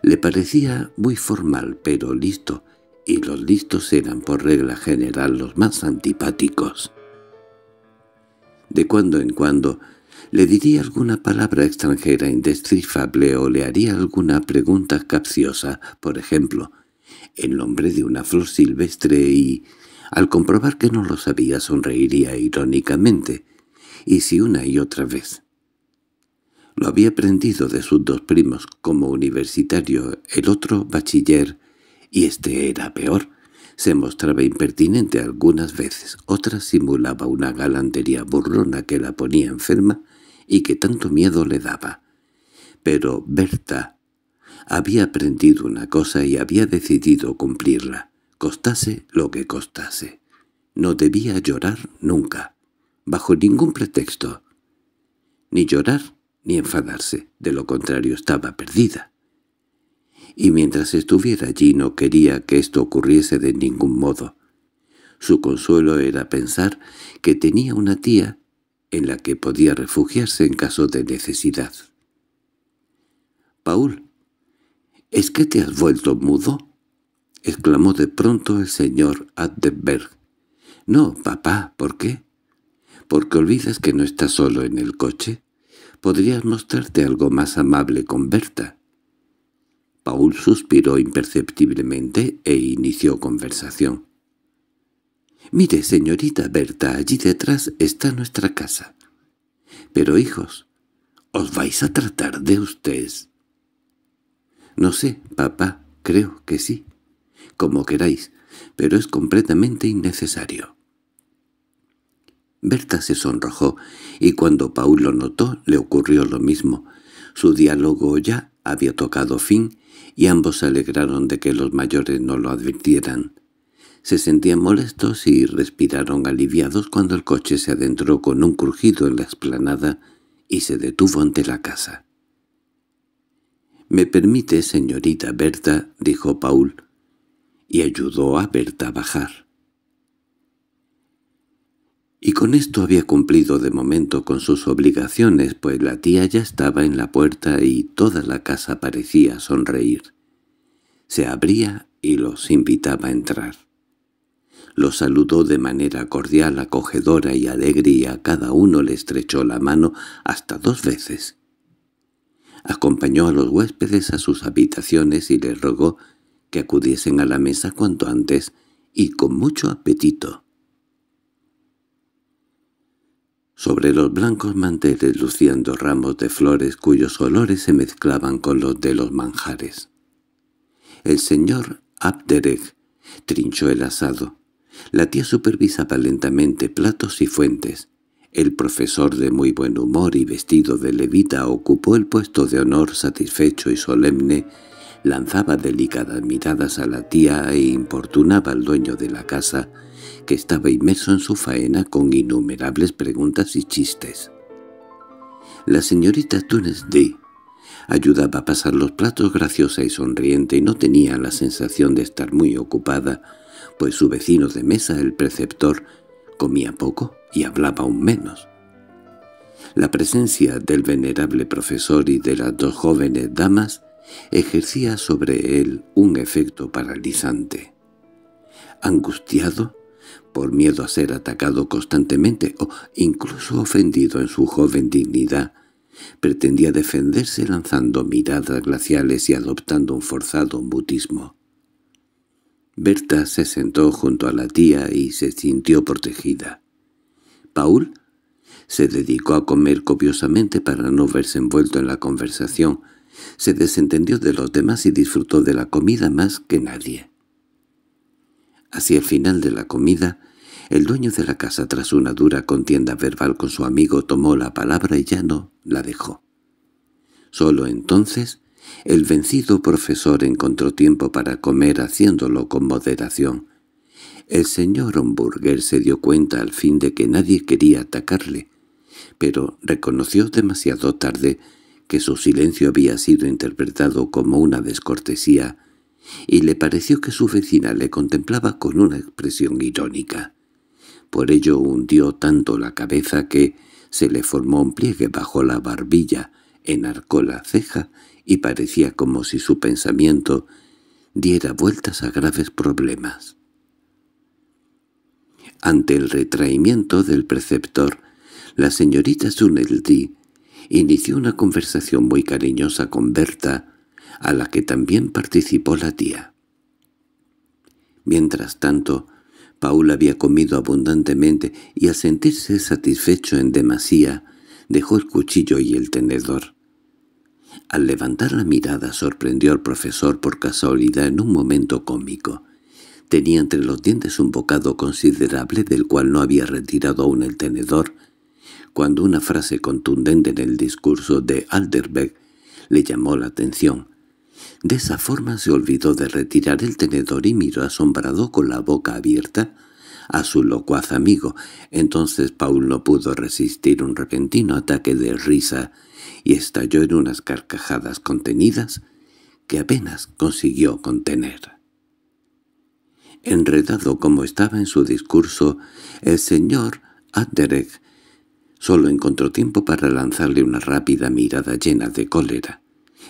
Le parecía muy formal, pero listo, y los listos eran por regla general los más antipáticos. De cuando en cuando le diría alguna palabra extranjera indescifrable o le haría alguna pregunta capciosa, por ejemplo, el nombre de una flor silvestre y, al comprobar que no lo sabía, sonreiría irónicamente, y si una y otra vez. Lo había aprendido de sus dos primos como universitario, el otro bachiller, y este era peor. Se mostraba impertinente algunas veces, otras simulaba una galantería burlona que la ponía enferma, y que tanto miedo le daba. Pero Berta había aprendido una cosa y había decidido cumplirla, costase lo que costase. No debía llorar nunca, bajo ningún pretexto. Ni llorar ni enfadarse, de lo contrario estaba perdida. Y mientras estuviera allí no quería que esto ocurriese de ningún modo. Su consuelo era pensar que tenía una tía en la que podía refugiarse en caso de necesidad. —Paul, ¿es que te has vuelto mudo? —exclamó de pronto el señor Attenberg. —No, papá, ¿por qué? —Porque olvidas que no estás solo en el coche. Podrías mostrarte algo más amable con Berta. Paul suspiró imperceptiblemente e inició conversación. «Mire, señorita Berta, allí detrás está nuestra casa». «Pero, hijos, ¿os vais a tratar de ustedes?» «No sé, papá, creo que sí. Como queráis, pero es completamente innecesario». Berta se sonrojó, y cuando Paul lo notó le ocurrió lo mismo. Su diálogo ya había tocado fin, y ambos se alegraron de que los mayores no lo advirtieran. Se sentían molestos y respiraron aliviados cuando el coche se adentró con un crujido en la explanada y se detuvo ante la casa. —¿Me permite, señorita Berta? —dijo Paul, y ayudó a Berta a bajar. Y con esto había cumplido de momento con sus obligaciones, pues la tía ya estaba en la puerta y toda la casa parecía sonreír. Se abría y los invitaba a entrar. Los saludó de manera cordial, acogedora y alegre y a cada uno le estrechó la mano hasta dos veces. Acompañó a los huéspedes a sus habitaciones y les rogó que acudiesen a la mesa cuanto antes y con mucho apetito. Sobre los blancos manteles lucían dos ramos de flores cuyos olores se mezclaban con los de los manjares. El señor Abderek trinchó el asado, la tía supervisaba lentamente platos y fuentes. El profesor de muy buen humor y vestido de levita ocupó el puesto de honor satisfecho y solemne, lanzaba delicadas miradas a la tía e importunaba al dueño de la casa, que estaba inmerso en su faena con innumerables preguntas y chistes. La señorita Tunes D. ayudaba a pasar los platos graciosa y sonriente y no tenía la sensación de estar muy ocupada, pues su vecino de mesa, el preceptor, comía poco y hablaba aún menos. La presencia del venerable profesor y de las dos jóvenes damas ejercía sobre él un efecto paralizante. Angustiado, por miedo a ser atacado constantemente o incluso ofendido en su joven dignidad, pretendía defenderse lanzando miradas glaciales y adoptando un forzado mutismo. Berta se sentó junto a la tía y se sintió protegida. Paul se dedicó a comer copiosamente para no verse envuelto en la conversación. Se desentendió de los demás y disfrutó de la comida más que nadie. Hacia el final de la comida, el dueño de la casa, tras una dura contienda verbal con su amigo, tomó la palabra y ya no la dejó. Solo entonces el vencido profesor encontró tiempo para comer haciéndolo con moderación. El señor Homburger se dio cuenta al fin de que nadie quería atacarle, pero reconoció demasiado tarde que su silencio había sido interpretado como una descortesía, y le pareció que su vecina le contemplaba con una expresión irónica. Por ello hundió tanto la cabeza que se le formó un pliegue bajo la barbilla, enarcó la ceja y parecía como si su pensamiento diera vueltas a graves problemas. Ante el retraimiento del preceptor, la señorita Suneldi inició una conversación muy cariñosa con Berta, a la que también participó la tía. Mientras tanto, Paul había comido abundantemente y al sentirse satisfecho en demasía, dejó el cuchillo y el tenedor. Al levantar la mirada sorprendió al profesor por casualidad en un momento cómico. Tenía entre los dientes un bocado considerable del cual no había retirado aún el tenedor, cuando una frase contundente en el discurso de Alderbeck le llamó la atención. De esa forma se olvidó de retirar el tenedor y miró asombrado con la boca abierta a su locuaz amigo. Entonces Paul no pudo resistir un repentino ataque de risa y estalló en unas carcajadas contenidas que apenas consiguió contener. Enredado como estaba en su discurso, el señor Atderek solo encontró tiempo para lanzarle una rápida mirada llena de cólera.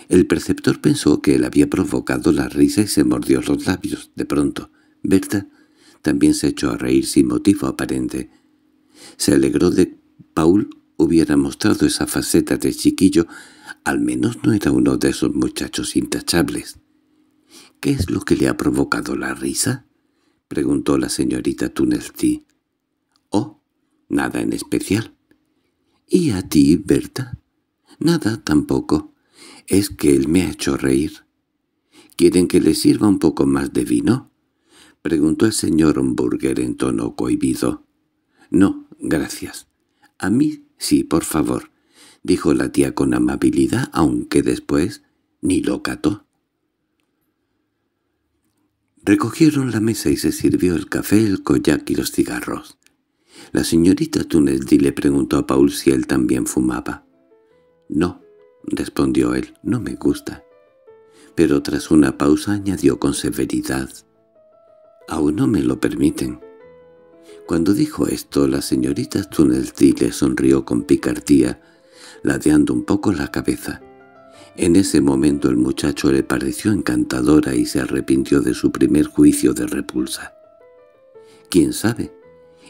El preceptor pensó que él había provocado la risa y se mordió los labios. De pronto, Berta también se echó a reír sin motivo aparente. Se alegró de Paul hubiera mostrado esa faceta de chiquillo, al menos no era uno de esos muchachos intachables. —¿Qué es lo que le ha provocado la risa? —preguntó la señorita Tunelty. —Oh, nada en especial. —¿Y a ti, Berta? —Nada, tampoco. Es que él me ha hecho reír. —¿Quieren que le sirva un poco más de vino? —preguntó el señor Homburger en tono cohibido. —No, gracias. A mí —Sí, por favor —dijo la tía con amabilidad, aunque después ni lo cató. Recogieron la mesa y se sirvió el café, el collac y los cigarros. La señorita Tunesdi le preguntó a Paul si él también fumaba. —No —respondió él—, no me gusta. Pero tras una pausa añadió con severidad. —Aún no me lo permiten. Cuando dijo esto, la señorita Tunelty le sonrió con picardía, ladeando un poco la cabeza. En ese momento el muchacho le pareció encantadora y se arrepintió de su primer juicio de repulsa. ¿Quién sabe?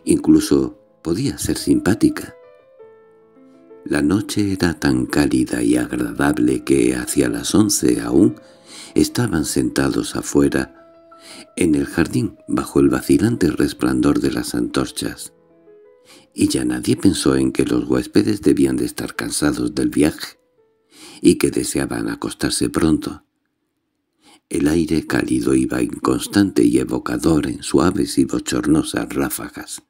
Incluso podía ser simpática. La noche era tan cálida y agradable que hacia las once aún estaban sentados afuera en el jardín bajo el vacilante resplandor de las antorchas. Y ya nadie pensó en que los huéspedes debían de estar cansados del viaje y que deseaban acostarse pronto. El aire cálido iba inconstante y evocador en suaves y bochornosas ráfagas.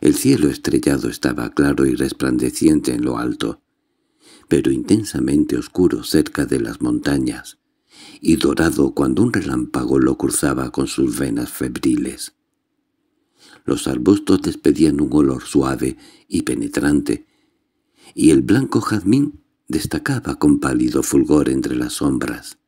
El cielo estrellado estaba claro y resplandeciente en lo alto, pero intensamente oscuro cerca de las montañas, y dorado cuando un relámpago lo cruzaba con sus venas febriles. Los arbustos despedían un olor suave y penetrante, y el blanco jazmín destacaba con pálido fulgor entre las sombras.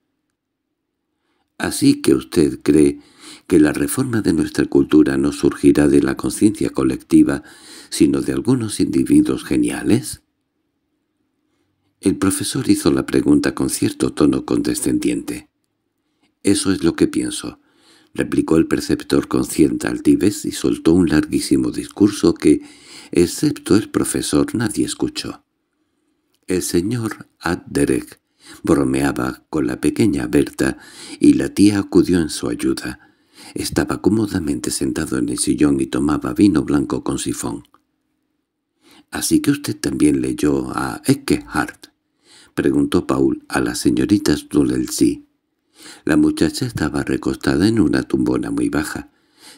Así que usted cree que la reforma de nuestra cultura no surgirá de la conciencia colectiva, sino de algunos individuos geniales? El profesor hizo la pregunta con cierto tono condescendiente. «Eso es lo que pienso», replicó el preceptor con cierta altivez y soltó un larguísimo discurso que, excepto el profesor, nadie escuchó. El señor Adderek bromeaba con la pequeña Berta y la tía acudió en su ayuda. Estaba cómodamente sentado en el sillón y tomaba vino blanco con sifón. —Así que usted también leyó a Eckhart. —preguntó Paul a la señorita Dulelsy. La muchacha estaba recostada en una tumbona muy baja.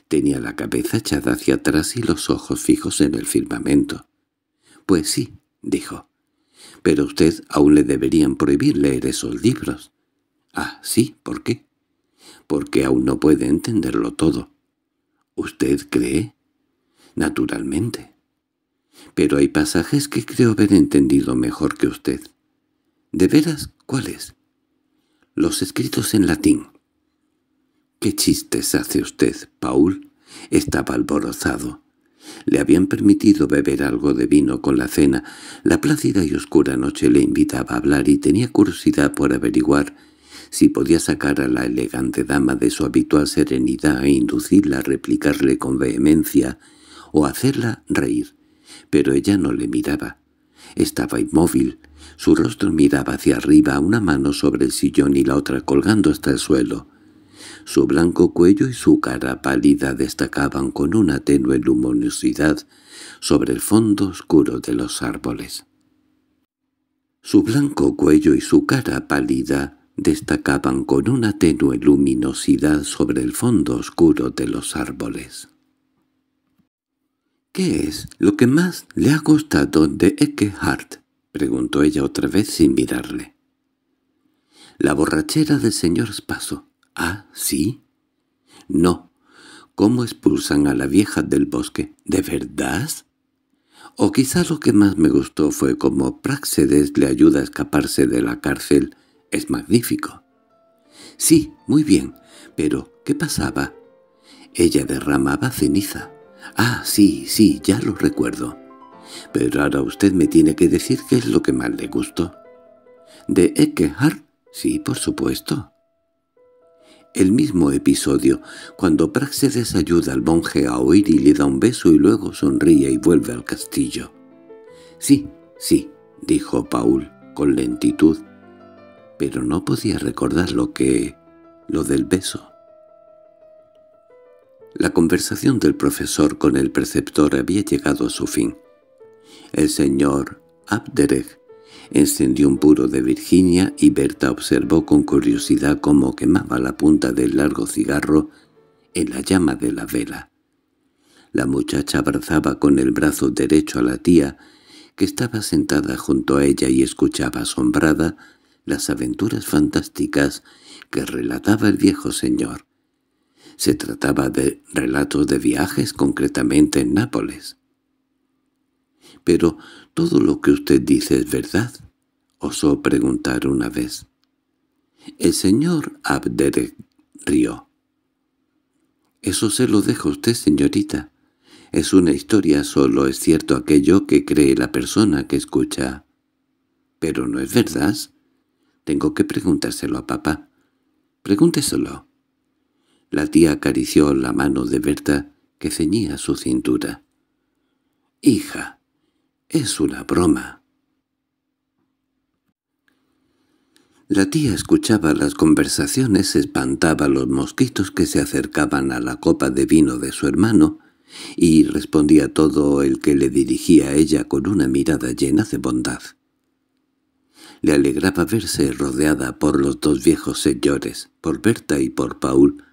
Tenía la cabeza echada hacia atrás y los ojos fijos en el firmamento. —Pues sí —dijo—, pero usted aún le deberían prohibir leer esos libros. —Ah, sí, ¿por qué? —Porque aún no puede entenderlo todo. —¿Usted cree? —Naturalmente. —Pero hay pasajes que creo haber entendido mejor que usted. —¿De veras? ¿Cuáles? —Los escritos en latín. —¿Qué chistes hace usted, Paul? Estaba alborozado. Le habían permitido beber algo de vino con la cena. La plácida y oscura noche le invitaba a hablar y tenía curiosidad por averiguar si podía sacar a la elegante dama de su habitual serenidad e inducirla a replicarle con vehemencia o hacerla reír. Pero ella no le miraba. Estaba inmóvil, su rostro miraba hacia arriba, una mano sobre el sillón y la otra colgando hasta el suelo. Su blanco cuello y su cara pálida destacaban con una tenue luminosidad sobre el fondo oscuro de los árboles. Su blanco cuello y su cara pálida destacaban con una tenue luminosidad sobre el fondo oscuro de los árboles. —¿Qué es lo que más le ha gustado de Eckhart? —preguntó ella otra vez sin mirarle. —La borrachera del señor Spaso. —¿Ah, sí? —No. ¿Cómo expulsan a la vieja del bosque? ¿De verdad? O quizás lo que más me gustó fue cómo Praxedes le ayuda a escaparse de la cárcel. Es magnífico. —Sí, muy bien. Pero, ¿qué pasaba? Ella derramaba ceniza. —Ah, sí, sí, ya lo recuerdo. Pero ahora usted me tiene que decir qué es lo que más le gustó. ¿De Eckhart? Sí, por supuesto. El mismo episodio, cuando se ayuda al monje a oír y le da un beso y luego sonríe y vuelve al castillo. «Sí, sí», dijo Paul con lentitud, pero no podía recordar lo que... lo del beso. La conversación del profesor con el preceptor había llegado a su fin. El señor Abderech encendió un puro de Virginia y Berta observó con curiosidad cómo quemaba la punta del largo cigarro en la llama de la vela. La muchacha abrazaba con el brazo derecho a la tía, que estaba sentada junto a ella y escuchaba asombrada las aventuras fantásticas que relataba el viejo señor. Se trataba de relatos de viajes, concretamente en Nápoles pero todo lo que usted dice es verdad, osó preguntar una vez. El señor Abderek rió. Eso se lo dejo usted, señorita. Es una historia, solo es cierto aquello que cree la persona que escucha. Pero no es verdad. Tengo que preguntárselo a papá. Pregúnteselo. La tía acarició la mano de Berta, que ceñía su cintura. —Hija es una broma. La tía escuchaba las conversaciones, espantaba los mosquitos que se acercaban a la copa de vino de su hermano y respondía todo el que le dirigía a ella con una mirada llena de bondad. Le alegraba verse rodeada por los dos viejos señores, por Berta y por Paul,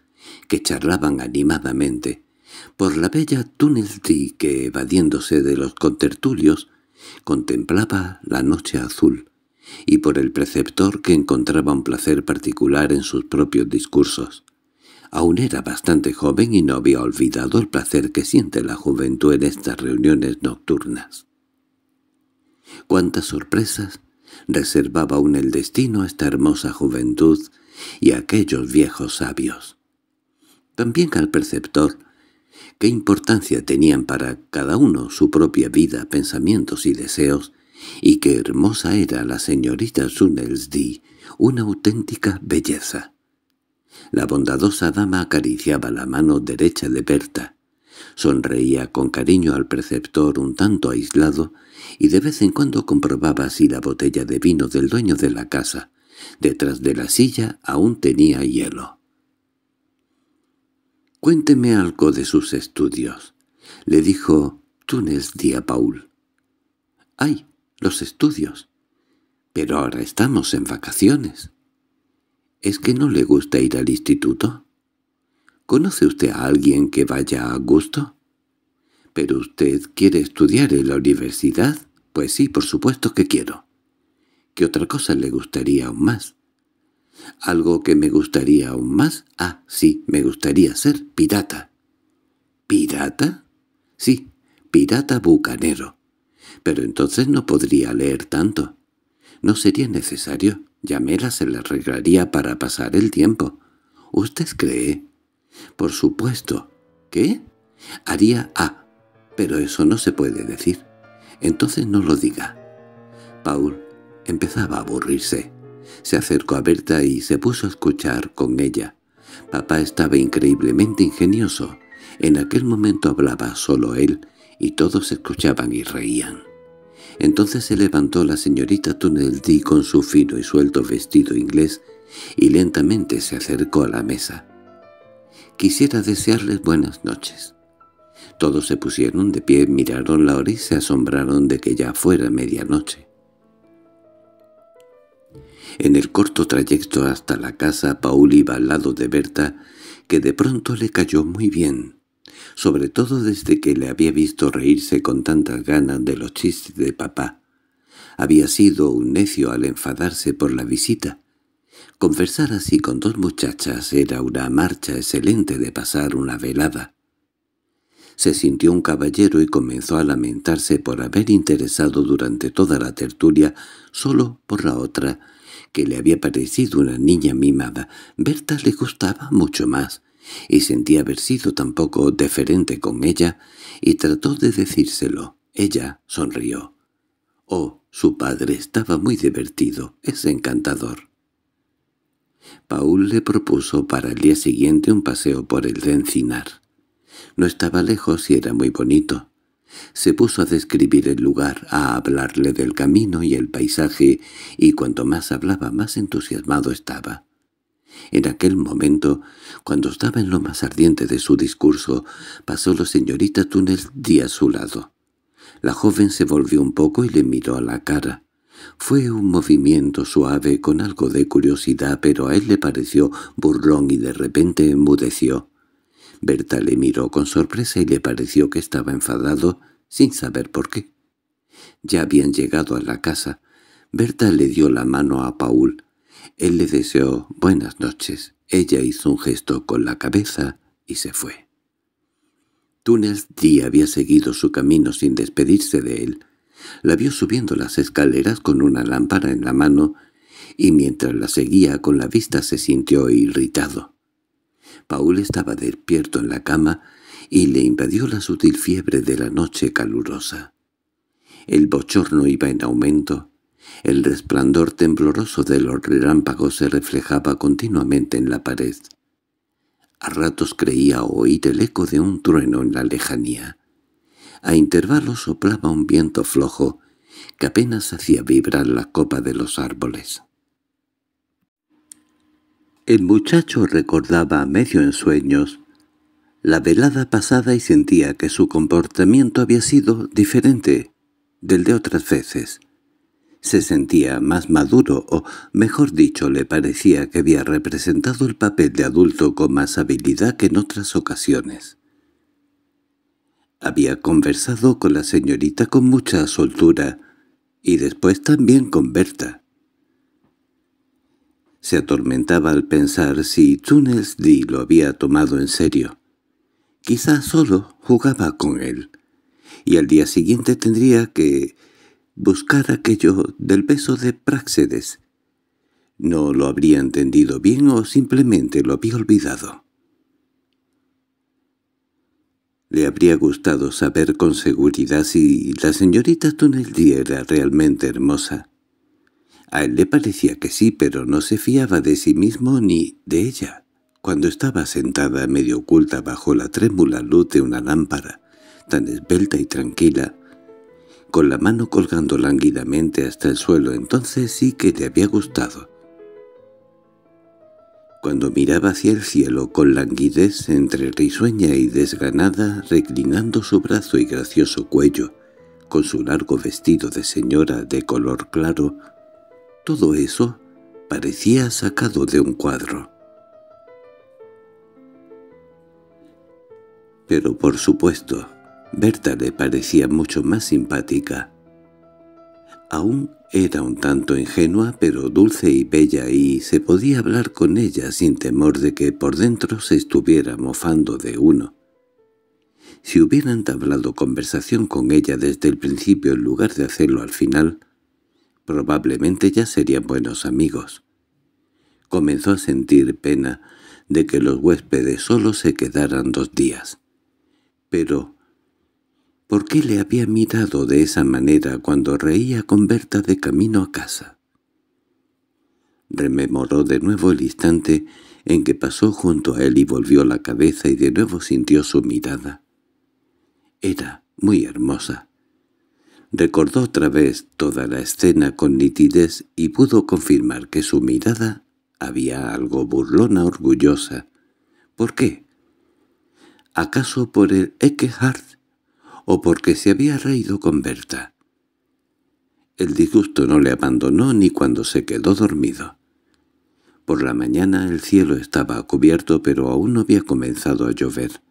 que charlaban animadamente, por la bella Tunelty que, evadiéndose de los contertulios, Contemplaba la noche azul, y por el preceptor que encontraba un placer particular en sus propios discursos. Aún era bastante joven y no había olvidado el placer que siente la juventud en estas reuniones nocturnas. Cuántas sorpresas reservaba aún el destino a esta hermosa juventud y a aquellos viejos sabios. También al preceptor qué importancia tenían para cada uno su propia vida, pensamientos y deseos, y qué hermosa era la señorita di una auténtica belleza. La bondadosa dama acariciaba la mano derecha de Berta, sonreía con cariño al preceptor un tanto aislado y de vez en cuando comprobaba si la botella de vino del dueño de la casa, detrás de la silla, aún tenía hielo. «Cuénteme algo de sus estudios», le dijo Túnez Día Paul. «Ay, los estudios. Pero ahora estamos en vacaciones». ¿Es que no le gusta ir al instituto? ¿Conoce usted a alguien que vaya a gusto? ¿Pero usted quiere estudiar en la universidad? Pues sí, por supuesto que quiero. ¿Qué otra cosa le gustaría aún más? Algo que me gustaría aún más. Ah, sí, me gustaría ser pirata. ¿Pirata? Sí, pirata bucanero. Pero entonces no podría leer tanto. No sería necesario. Llamera se le arreglaría para pasar el tiempo. ¿Usted cree? Por supuesto. ¿Qué? Haría A. Pero eso no se puede decir. Entonces no lo diga. Paul empezaba a aburrirse. Se acercó a Berta y se puso a escuchar con ella. Papá estaba increíblemente ingenioso. En aquel momento hablaba solo él, y todos escuchaban y reían. Entonces se levantó la señorita Tunelty con su fino y suelto vestido inglés y lentamente se acercó a la mesa. Quisiera desearles buenas noches. Todos se pusieron de pie, miraron la hora y se asombraron de que ya fuera medianoche. En el corto trayecto hasta la casa Paul iba al lado de Berta, que de pronto le cayó muy bien, sobre todo desde que le había visto reírse con tantas ganas de los chistes de papá. Había sido un necio al enfadarse por la visita. Conversar así con dos muchachas era una marcha excelente de pasar una velada. Se sintió un caballero y comenzó a lamentarse por haber interesado durante toda la tertulia, solo por la otra, que le había parecido una niña mimada. Berta le gustaba mucho más, y sentía haber sido tan poco deferente con ella, y trató de decírselo. Ella sonrió. Oh, su padre estaba muy divertido, es encantador. Paul le propuso para el día siguiente un paseo por el encinar. No estaba lejos y era muy bonito. Se puso a describir el lugar, a hablarle del camino y el paisaje, y cuanto más hablaba más entusiasmado estaba. En aquel momento, cuando estaba en lo más ardiente de su discurso, pasó la señorita día a su lado. La joven se volvió un poco y le miró a la cara. Fue un movimiento suave con algo de curiosidad, pero a él le pareció burlón y de repente enmudeció. Berta le miró con sorpresa y le pareció que estaba enfadado, sin saber por qué. Ya habían llegado a la casa. Berta le dio la mano a Paul. Él le deseó buenas noches. Ella hizo un gesto con la cabeza y se fue. Túnez D había seguido su camino sin despedirse de él. La vio subiendo las escaleras con una lámpara en la mano y mientras la seguía con la vista se sintió irritado. Paul estaba despierto en la cama y le invadió la sutil fiebre de la noche calurosa. El bochorno iba en aumento. El resplandor tembloroso de los relámpagos se reflejaba continuamente en la pared. A ratos creía oír el eco de un trueno en la lejanía. A intervalos soplaba un viento flojo que apenas hacía vibrar la copa de los árboles. El muchacho recordaba, medio en sueños, la velada pasada y sentía que su comportamiento había sido diferente del de otras veces. Se sentía más maduro o, mejor dicho, le parecía que había representado el papel de adulto con más habilidad que en otras ocasiones. Había conversado con la señorita con mucha soltura y después también con Berta. Se atormentaba al pensar si Tunes lo había tomado en serio. Quizás solo jugaba con él, y al día siguiente tendría que buscar aquello del beso de Praxedes. No lo habría entendido bien o simplemente lo había olvidado. Le habría gustado saber con seguridad si la señorita D. era realmente hermosa, a él le parecía que sí, pero no se fiaba de sí mismo ni de ella. Cuando estaba sentada medio oculta bajo la trémula luz de una lámpara, tan esbelta y tranquila, con la mano colgando lánguidamente hasta el suelo, entonces sí que le había gustado. Cuando miraba hacia el cielo con languidez entre risueña y desganada, reclinando su brazo y gracioso cuello, con su largo vestido de señora de color claro, todo eso parecía sacado de un cuadro. Pero por supuesto, Berta le parecía mucho más simpática. Aún era un tanto ingenua, pero dulce y bella, y se podía hablar con ella sin temor de que por dentro se estuviera mofando de uno. Si hubieran entablado conversación con ella desde el principio en lugar de hacerlo al final, Probablemente ya serían buenos amigos. Comenzó a sentir pena de que los huéspedes solo se quedaran dos días. Pero, ¿por qué le había mirado de esa manera cuando reía con Berta de camino a casa? Rememoró de nuevo el instante en que pasó junto a él y volvió la cabeza y de nuevo sintió su mirada. Era muy hermosa. Recordó otra vez toda la escena con nitidez y pudo confirmar que su mirada había algo burlona orgullosa. ¿Por qué? ¿Acaso por el Eckehard? ¿O porque se había reído con Berta? El disgusto no le abandonó ni cuando se quedó dormido. Por la mañana el cielo estaba cubierto pero aún no había comenzado a llover.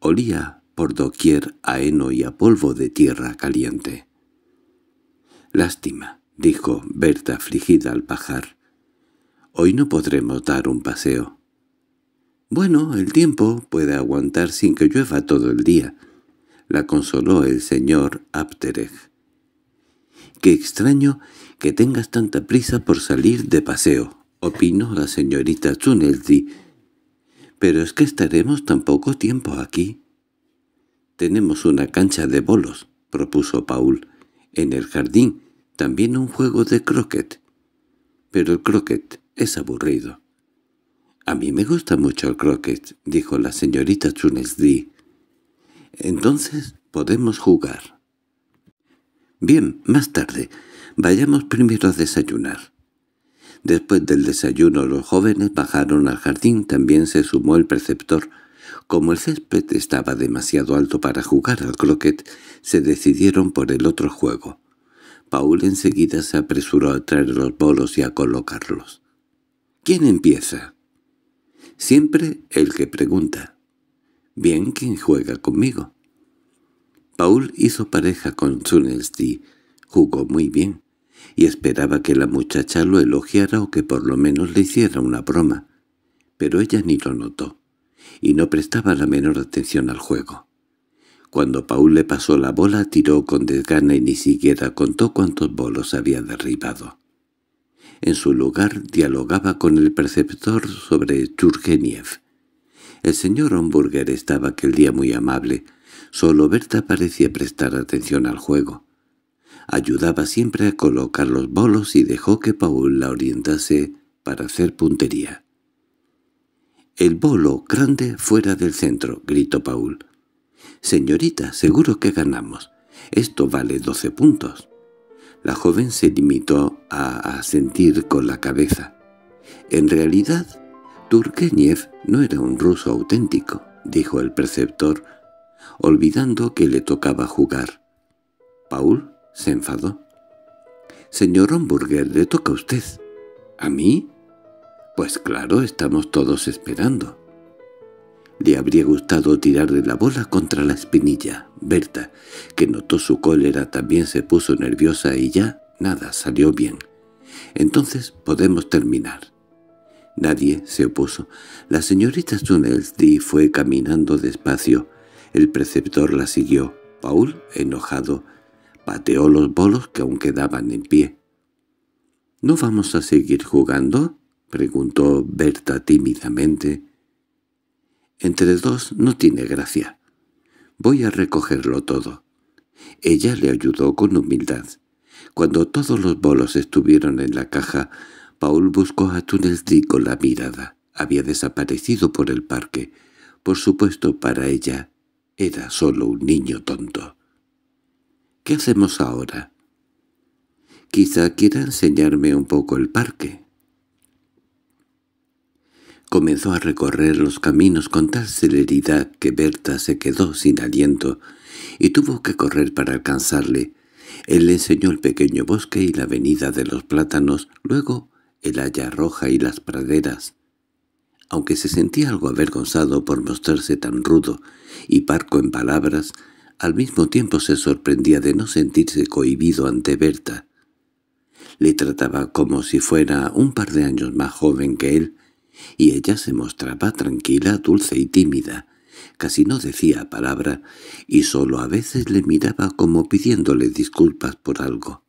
Olía por doquier a heno y a polvo de tierra caliente. «Lástima», dijo Berta afligida al pajar. «Hoy no podremos dar un paseo». «Bueno, el tiempo puede aguantar sin que llueva todo el día», la consoló el señor Aptereg. «Qué extraño que tengas tanta prisa por salir de paseo», opinó la señorita Tunelty. «Pero es que estaremos tan poco tiempo aquí». «Tenemos una cancha de bolos», propuso Paul. «En el jardín también un juego de croquet». «Pero el croquet es aburrido». «A mí me gusta mucho el croquet», dijo la señorita Chunesdi. «Entonces podemos jugar». «Bien, más tarde. Vayamos primero a desayunar». Después del desayuno los jóvenes bajaron al jardín, también se sumó el preceptor como el césped estaba demasiado alto para jugar al croquet, se decidieron por el otro juego. Paul enseguida se apresuró a traer los bolos y a colocarlos. —¿Quién empieza? —Siempre el que pregunta. —Bien, ¿quién juega conmigo? Paul hizo pareja con Sunelsty, jugó muy bien, y esperaba que la muchacha lo elogiara o que por lo menos le hiciera una broma, pero ella ni lo notó y no prestaba la menor atención al juego. Cuando Paul le pasó la bola tiró con desgana y ni siquiera contó cuántos bolos había derribado. En su lugar dialogaba con el preceptor sobre Churgeniev. El señor Homburger estaba aquel día muy amable. Solo Berta parecía prestar atención al juego. Ayudaba siempre a colocar los bolos y dejó que Paul la orientase para hacer puntería. —¡El bolo grande fuera del centro! —gritó Paul. —Señorita, seguro que ganamos. Esto vale doce puntos. La joven se limitó a asentir con la cabeza. —En realidad, Turgenev no era un ruso auténtico —dijo el preceptor, olvidando que le tocaba jugar. Paul se enfadó. —Señor Homburger, le toca a usted. —¿A mí? Pues claro, estamos todos esperando. Le habría gustado tirar de la bola contra la espinilla. Berta, que notó su cólera, también se puso nerviosa y ya nada salió bien. Entonces podemos terminar. Nadie se opuso. La señorita Sunelsdi fue caminando despacio. El preceptor la siguió. Paul, enojado, pateó los bolos que aún quedaban en pie. —¿No vamos a seguir jugando? —preguntó Berta tímidamente. —Entre dos no tiene gracia. Voy a recogerlo todo. Ella le ayudó con humildad. Cuando todos los bolos estuvieron en la caja, Paul buscó a Tunnelsdy con la mirada. Había desaparecido por el parque. Por supuesto, para ella era solo un niño tonto. —¿Qué hacemos ahora? —Quizá quiera enseñarme un poco el parque comenzó a recorrer los caminos con tal celeridad que Berta se quedó sin aliento y tuvo que correr para alcanzarle. Él le enseñó el pequeño bosque y la avenida de los plátanos, luego el haya roja y las praderas. Aunque se sentía algo avergonzado por mostrarse tan rudo y parco en palabras, al mismo tiempo se sorprendía de no sentirse cohibido ante Berta. Le trataba como si fuera un par de años más joven que él, y ella se mostraba tranquila, dulce y tímida. Casi no decía palabra, y solo a veces le miraba como pidiéndole disculpas por algo.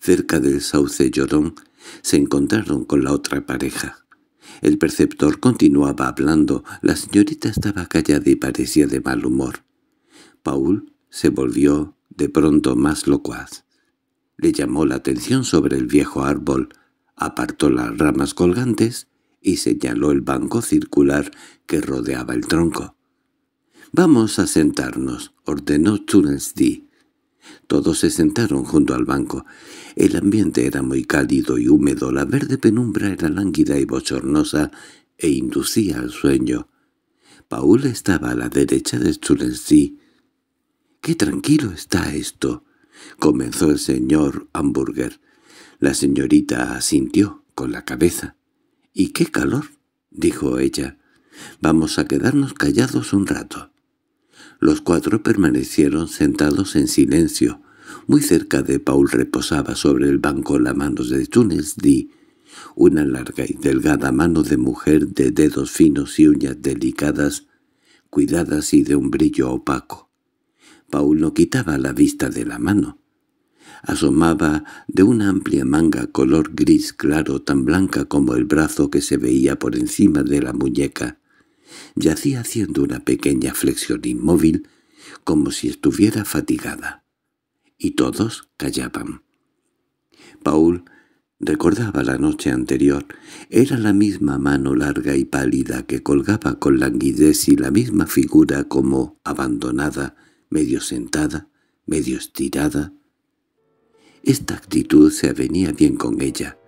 Cerca del sauce llorón se encontraron con la otra pareja. El preceptor continuaba hablando, la señorita estaba callada y parecía de mal humor. Paul se volvió de pronto más locuaz. Le llamó la atención sobre el viejo árbol, apartó las ramas colgantes y señaló el banco circular que rodeaba el tronco. «Vamos a sentarnos», ordenó Chulensdi. Todos se sentaron junto al banco. El ambiente era muy cálido y húmedo, la verde penumbra era lánguida y bochornosa e inducía al sueño. Paul estaba a la derecha de Chulensdi. —¡Qué tranquilo está esto! —comenzó el señor Hamburger. La señorita asintió con la cabeza. —¿Y qué calor? —dijo ella. —Vamos a quedarnos callados un rato. Los cuatro permanecieron sentados en silencio. Muy cerca de Paul reposaba sobre el banco la mano de Túnez Di, una larga y delgada mano de mujer de dedos finos y uñas delicadas, cuidadas y de un brillo opaco. Paul no quitaba la vista de la mano asomaba de una amplia manga color gris claro tan blanca como el brazo que se veía por encima de la muñeca. Yacía haciendo una pequeña flexión inmóvil, como si estuviera fatigada. Y todos callaban. Paul recordaba la noche anterior. Era la misma mano larga y pálida que colgaba con languidez y la misma figura como abandonada, medio sentada, medio estirada, esta actitud se avenía bien con ella,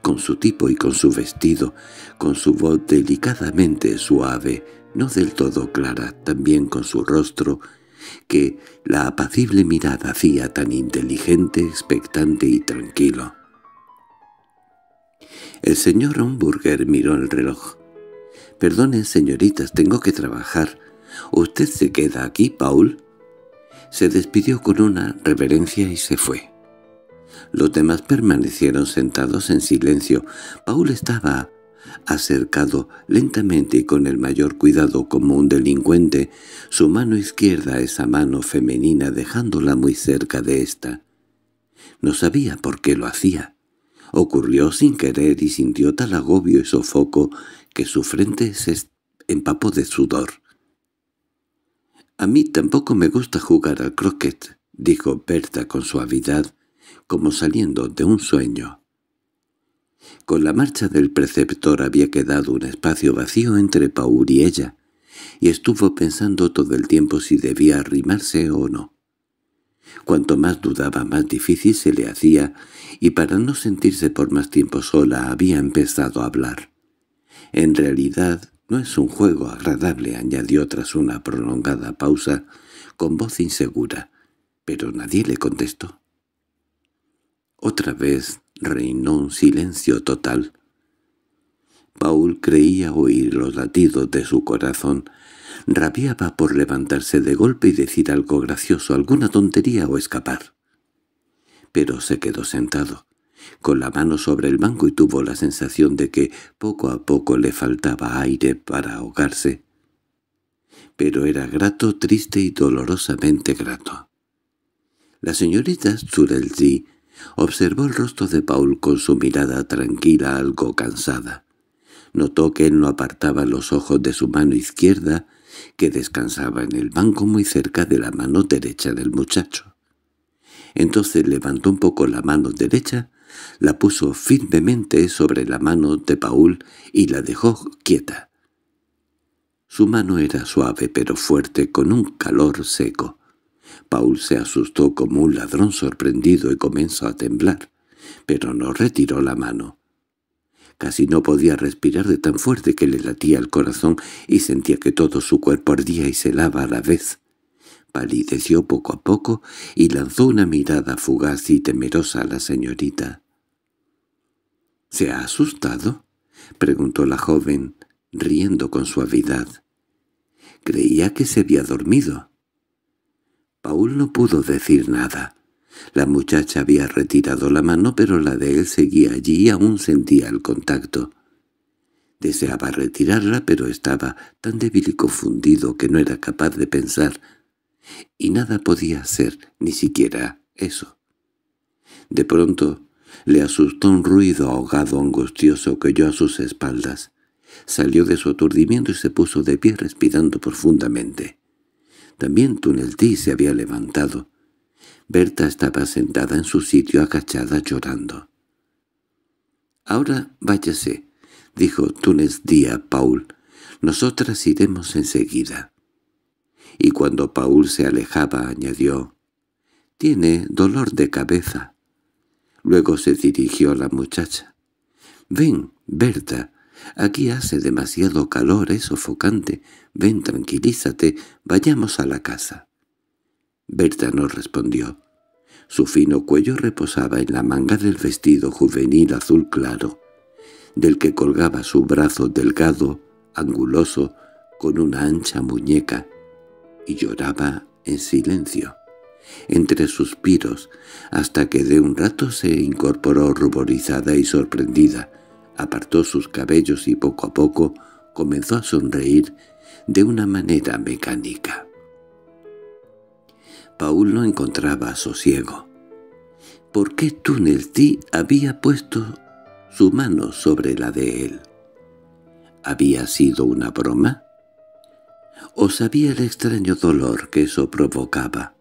con su tipo y con su vestido, con su voz delicadamente suave, no del todo clara, también con su rostro, que la apacible mirada hacía tan inteligente, expectante y tranquilo. El señor Homburger miró el reloj. «Perdonen, señoritas, tengo que trabajar. ¿Usted se queda aquí, Paul?» Se despidió con una reverencia y se fue. Los demás permanecieron sentados en silencio. Paul estaba acercado lentamente y con el mayor cuidado como un delincuente, su mano izquierda a esa mano femenina dejándola muy cerca de ésta. No sabía por qué lo hacía. Ocurrió sin querer y sintió tal agobio y sofoco que su frente se empapó de sudor. «A mí tampoco me gusta jugar al croquet», dijo Berta con suavidad, como saliendo de un sueño. Con la marcha del preceptor había quedado un espacio vacío entre Paul y ella, y estuvo pensando todo el tiempo si debía arrimarse o no. Cuanto más dudaba, más difícil se le hacía, y para no sentirse por más tiempo sola había empezado a hablar. En realidad no es un juego agradable, añadió tras una prolongada pausa, con voz insegura, pero nadie le contestó. Otra vez reinó un silencio total. Paul creía oír los latidos de su corazón. Rabiaba por levantarse de golpe y decir algo gracioso, alguna tontería o escapar. Pero se quedó sentado, con la mano sobre el banco y tuvo la sensación de que poco a poco le faltaba aire para ahogarse. Pero era grato, triste y dolorosamente grato. La señorita Tsurelji Observó el rostro de Paul con su mirada tranquila, algo cansada. Notó que él no apartaba los ojos de su mano izquierda, que descansaba en el banco muy cerca de la mano derecha del muchacho. Entonces levantó un poco la mano derecha, la puso firmemente sobre la mano de Paul y la dejó quieta. Su mano era suave pero fuerte, con un calor seco. Paul se asustó como un ladrón sorprendido y comenzó a temblar, pero no retiró la mano. Casi no podía respirar de tan fuerte que le latía el corazón y sentía que todo su cuerpo ardía y se lava a la vez. Palideció poco a poco y lanzó una mirada fugaz y temerosa a la señorita. —¿Se ha asustado? —preguntó la joven, riendo con suavidad. Creía que se había dormido. Paul no pudo decir nada. La muchacha había retirado la mano, pero la de él seguía allí y aún sentía el contacto. Deseaba retirarla, pero estaba tan débil y confundido que no era capaz de pensar, y nada podía hacer, ni siquiera eso. De pronto le asustó un ruido ahogado angustioso que oyó a sus espaldas. Salió de su aturdimiento y se puso de pie respirando profundamente. También Tuneltí se había levantado. Berta estaba sentada en su sitio agachada llorando. —Ahora váyase —dijo Tuneltí a Paul—. Nosotras iremos enseguida. Y cuando Paul se alejaba añadió —Tiene dolor de cabeza. Luego se dirigió a la muchacha. —Ven, Berta, Aquí hace demasiado calor, es sofocante. Ven, tranquilízate, vayamos a la casa. Berta no respondió. Su fino cuello reposaba en la manga del vestido juvenil azul claro, del que colgaba su brazo delgado, anguloso, con una ancha muñeca, y lloraba en silencio, entre suspiros, hasta que de un rato se incorporó ruborizada y sorprendida, apartó sus cabellos y poco a poco comenzó a sonreír de una manera mecánica. Paul no encontraba sosiego. ¿Por qué Tunelty había puesto su mano sobre la de él? ¿Había sido una broma? ¿O sabía el extraño dolor que eso provocaba?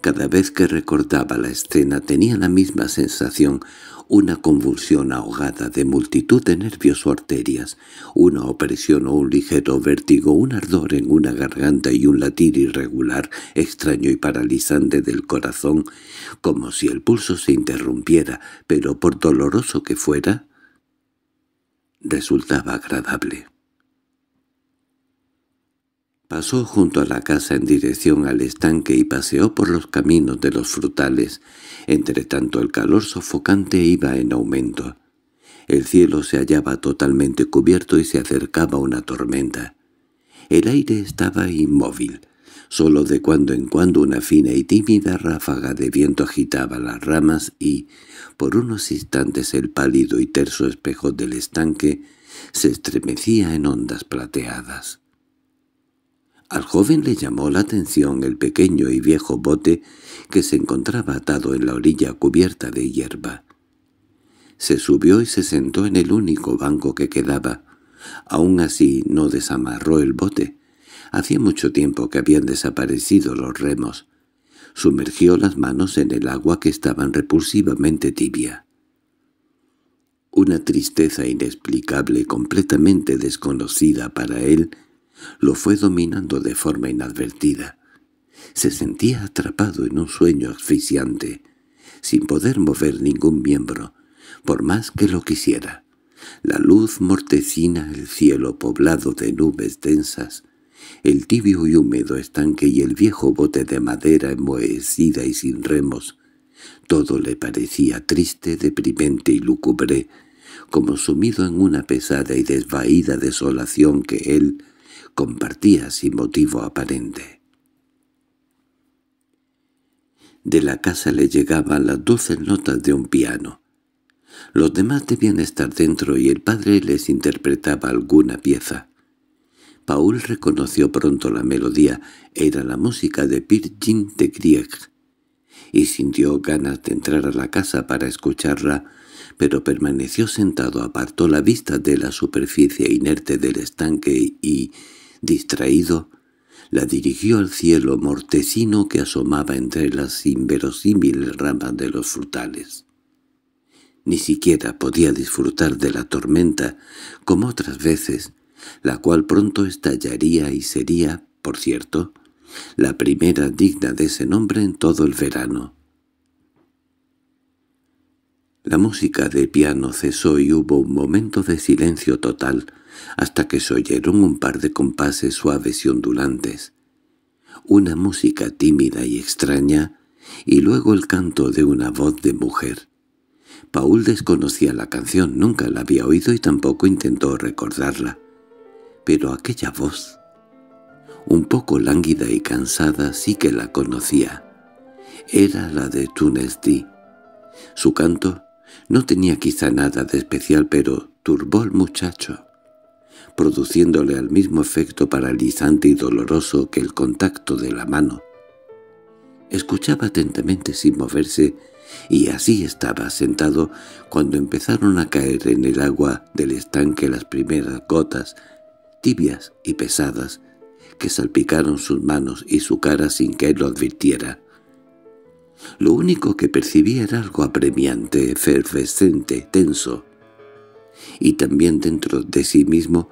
Cada vez que recordaba la escena tenía la misma sensación, una convulsión ahogada de multitud de nervios o arterias, una opresión o un ligero vértigo, un ardor en una garganta y un latir irregular, extraño y paralizante del corazón, como si el pulso se interrumpiera, pero por doloroso que fuera, resultaba agradable. Pasó junto a la casa en dirección al estanque y paseó por los caminos de los frutales. Entre tanto el calor sofocante iba en aumento. El cielo se hallaba totalmente cubierto y se acercaba una tormenta. El aire estaba inmóvil. Solo de cuando en cuando una fina y tímida ráfaga de viento agitaba las ramas y, por unos instantes, el pálido y terso espejo del estanque se estremecía en ondas plateadas. Al joven le llamó la atención el pequeño y viejo bote que se encontraba atado en la orilla cubierta de hierba. Se subió y se sentó en el único banco que quedaba. Aún así no desamarró el bote. Hacía mucho tiempo que habían desaparecido los remos. Sumergió las manos en el agua que estaban repulsivamente tibia. Una tristeza inexplicable, completamente desconocida para él, lo fue dominando de forma inadvertida. Se sentía atrapado en un sueño asfixiante, sin poder mover ningún miembro, por más que lo quisiera. La luz mortecina, el cielo poblado de nubes densas, el tibio y húmedo estanque y el viejo bote de madera enmohecida y sin remos. Todo le parecía triste, deprimente y lúgubre, como sumido en una pesada y desvaída desolación que él compartía sin motivo aparente. De la casa le llegaban las dulces notas de un piano. Los demás debían estar dentro y el padre les interpretaba alguna pieza. Paul reconoció pronto la melodía, era la música de Pirgin de Grieg, y sintió ganas de entrar a la casa para escucharla, pero permaneció sentado, apartó la vista de la superficie inerte del estanque y, distraído, la dirigió al cielo mortecino que asomaba entre las inverosímiles ramas de los frutales. Ni siquiera podía disfrutar de la tormenta, como otras veces, la cual pronto estallaría y sería, por cierto, la primera digna de ese nombre en todo el verano. La música de piano cesó y hubo un momento de silencio total, hasta que se oyeron un par de compases suaves y ondulantes, una música tímida y extraña, y luego el canto de una voz de mujer. Paul desconocía la canción, nunca la había oído y tampoco intentó recordarla. Pero aquella voz, un poco lánguida y cansada, sí que la conocía. Era la de Tunes Su canto no tenía quizá nada de especial, pero turbó al muchacho produciéndole al mismo efecto paralizante y doloroso que el contacto de la mano. Escuchaba atentamente sin moverse, y así estaba sentado cuando empezaron a caer en el agua del estanque las primeras gotas, tibias y pesadas, que salpicaron sus manos y su cara sin que él lo advirtiera. Lo único que percibía era algo apremiante, efervescente, tenso. Y también dentro de sí mismo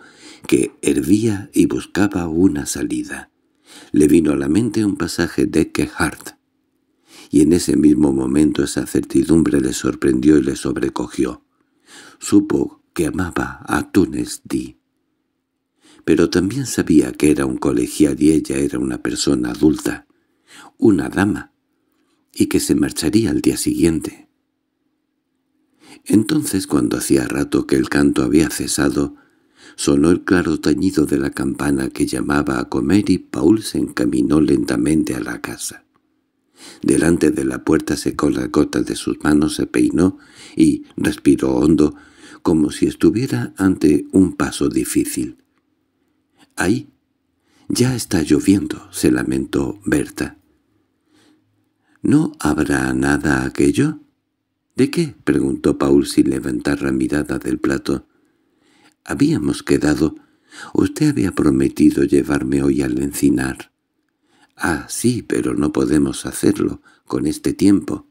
que hervía y buscaba una salida. Le vino a la mente un pasaje de Kehart, y en ese mismo momento esa certidumbre le sorprendió y le sobrecogió. Supo que amaba a Túnez pero también sabía que era un colegial y ella era una persona adulta, una dama, y que se marcharía al día siguiente. Entonces, cuando hacía rato que el canto había cesado, Sonó el claro tañido de la campana que llamaba a comer y Paul se encaminó lentamente a la casa. Delante de la puerta secó las gotas de sus manos, se peinó y respiró hondo, como si estuviera ante un paso difícil. —¡Ahí! Ya está lloviendo —se lamentó Berta. —¿No habrá nada aquello? —¿De qué? —preguntó Paul sin levantar la mirada del plato. Habíamos quedado. Usted había prometido llevarme hoy al encinar. Ah, sí, pero no podemos hacerlo con este tiempo.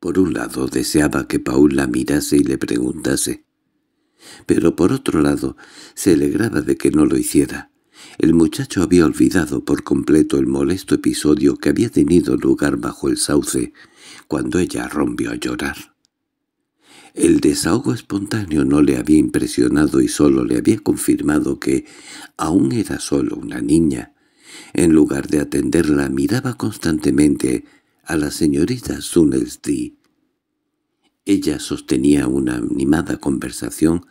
Por un lado deseaba que Paul la mirase y le preguntase, pero por otro lado se alegraba de que no lo hiciera. El muchacho había olvidado por completo el molesto episodio que había tenido lugar bajo el sauce cuando ella rompió a llorar. El desahogo espontáneo no le había impresionado y solo le había confirmado que aún era solo una niña. En lugar de atenderla miraba constantemente a la señorita Sunelsdee. Ella sostenía una animada conversación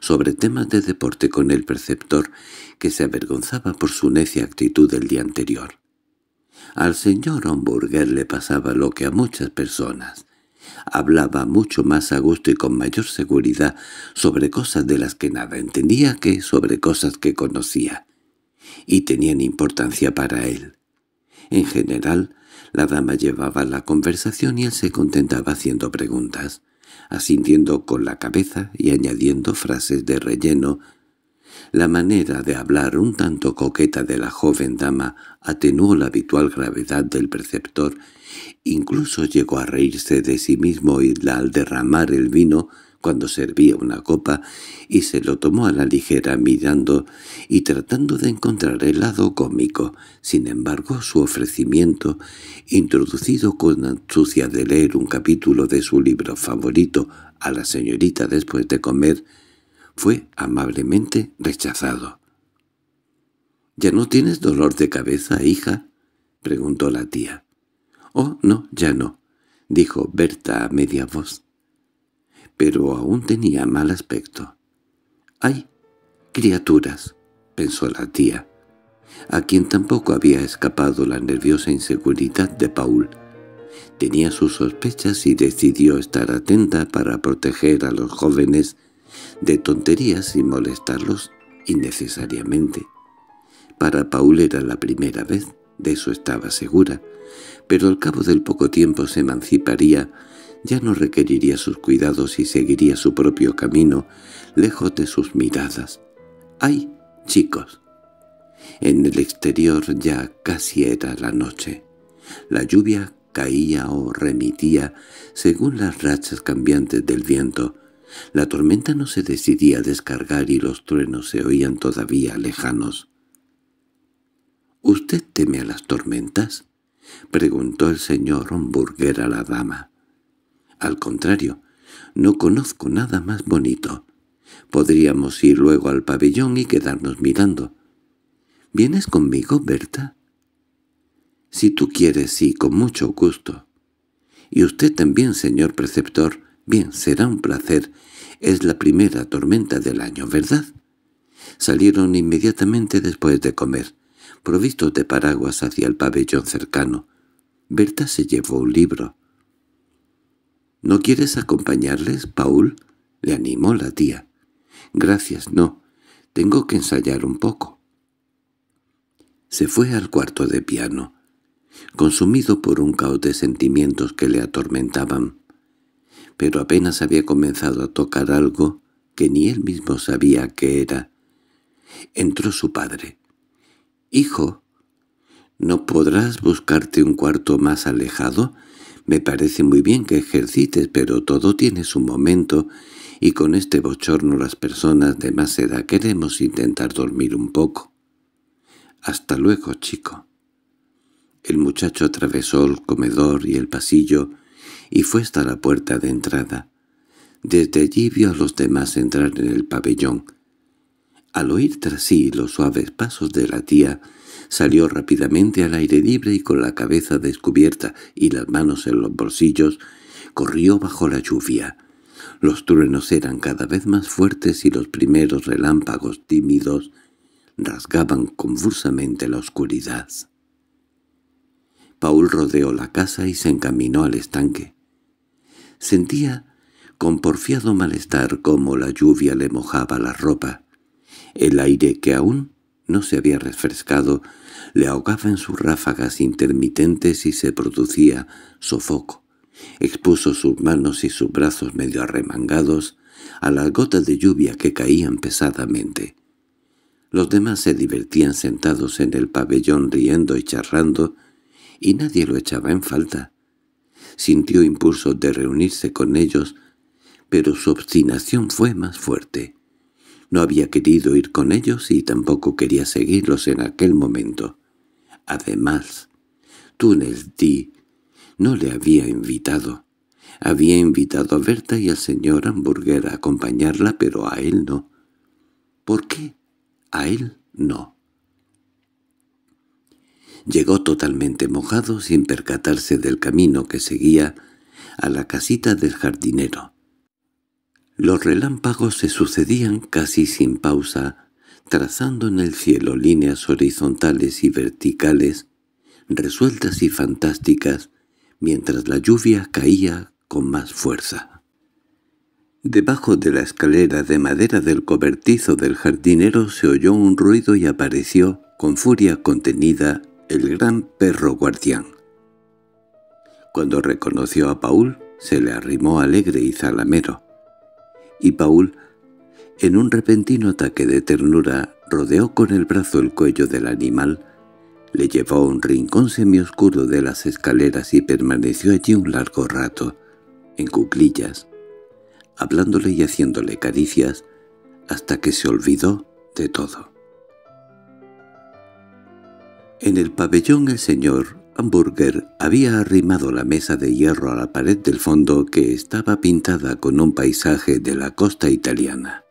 sobre temas de deporte con el preceptor que se avergonzaba por su necia actitud el día anterior. Al señor Homburger le pasaba lo que a muchas personas, Hablaba mucho más a gusto y con mayor seguridad sobre cosas de las que nada entendía que sobre cosas que conocía, y tenían importancia para él. En general, la dama llevaba la conversación y él se contentaba haciendo preguntas, asintiendo con la cabeza y añadiendo frases de relleno. La manera de hablar un tanto coqueta de la joven dama atenuó la habitual gravedad del preceptor Incluso llegó a reírse de sí mismo y al derramar el vino cuando servía una copa, y se lo tomó a la ligera mirando y tratando de encontrar el lado cómico. Sin embargo, su ofrecimiento, introducido con ansucia de leer un capítulo de su libro favorito a la señorita después de comer, fue amablemente rechazado. —¿Ya no tienes dolor de cabeza, hija? —preguntó la tía. —Oh, no, ya no —dijo Berta a media voz. Pero aún tenía mal aspecto. —¡Ay, criaturas! —pensó la tía, a quien tampoco había escapado la nerviosa inseguridad de Paul. Tenía sus sospechas y decidió estar atenta para proteger a los jóvenes de tonterías y molestarlos innecesariamente. Para Paul era la primera vez, de eso estaba segura, pero al cabo del poco tiempo se emanciparía, ya no requeriría sus cuidados y seguiría su propio camino, lejos de sus miradas. ¡Ay, chicos! En el exterior ya casi era la noche. La lluvia caía o remitía según las rachas cambiantes del viento. La tormenta no se decidía a descargar y los truenos se oían todavía lejanos. —¿Usted teme a las tormentas? —preguntó el señor Homburger a la dama. —Al contrario, no conozco nada más bonito. Podríamos ir luego al pabellón y quedarnos mirando. —¿Vienes conmigo, Berta? —Si tú quieres, sí, con mucho gusto. —Y usted también, señor preceptor. Bien, será un placer. Es la primera tormenta del año, ¿verdad? Salieron inmediatamente después de comer provistos de paraguas hacia el pabellón cercano. Berta se llevó un libro. —¿No quieres acompañarles, Paul? —le animó la tía. —Gracias, no. Tengo que ensayar un poco. Se fue al cuarto de piano, consumido por un caos de sentimientos que le atormentaban. Pero apenas había comenzado a tocar algo que ni él mismo sabía qué era. Entró su padre. «Hijo, ¿no podrás buscarte un cuarto más alejado? Me parece muy bien que ejercites, pero todo tiene su momento, y con este bochorno las personas de más edad queremos intentar dormir un poco». «Hasta luego, chico». El muchacho atravesó el comedor y el pasillo y fue hasta la puerta de entrada. Desde allí vio a los demás entrar en el pabellón. Al oír tras sí los suaves pasos de la tía, salió rápidamente al aire libre y con la cabeza descubierta y las manos en los bolsillos, corrió bajo la lluvia. Los truenos eran cada vez más fuertes y los primeros relámpagos tímidos rasgaban convulsamente la oscuridad. Paul rodeó la casa y se encaminó al estanque. Sentía con porfiado malestar cómo la lluvia le mojaba la ropa. El aire que aún no se había refrescado le ahogaba en sus ráfagas intermitentes y se producía sofoco. Expuso sus manos y sus brazos medio arremangados a las gotas de lluvia que caían pesadamente. Los demás se divertían sentados en el pabellón riendo y charrando, y nadie lo echaba en falta. Sintió impulso de reunirse con ellos, pero su obstinación fue más fuerte. No había querido ir con ellos y tampoco quería seguirlos en aquel momento. Además, Túnez D. no le había invitado. Había invitado a Berta y al señor Hamburger a acompañarla, pero a él no. ¿Por qué? A él no. Llegó totalmente mojado sin percatarse del camino que seguía a la casita del jardinero. Los relámpagos se sucedían casi sin pausa, trazando en el cielo líneas horizontales y verticales, resueltas y fantásticas, mientras la lluvia caía con más fuerza. Debajo de la escalera de madera del cobertizo del jardinero se oyó un ruido y apareció, con furia contenida, el gran perro guardián. Cuando reconoció a Paul, se le arrimó alegre y zalamero y Paul, en un repentino ataque de ternura, rodeó con el brazo el cuello del animal, le llevó a un rincón semioscuro de las escaleras y permaneció allí un largo rato, en cuclillas, hablándole y haciéndole caricias, hasta que se olvidó de todo. En el pabellón el señor Hamburger había arrimado la mesa de hierro a la pared del fondo que estaba pintada con un paisaje de la costa italiana.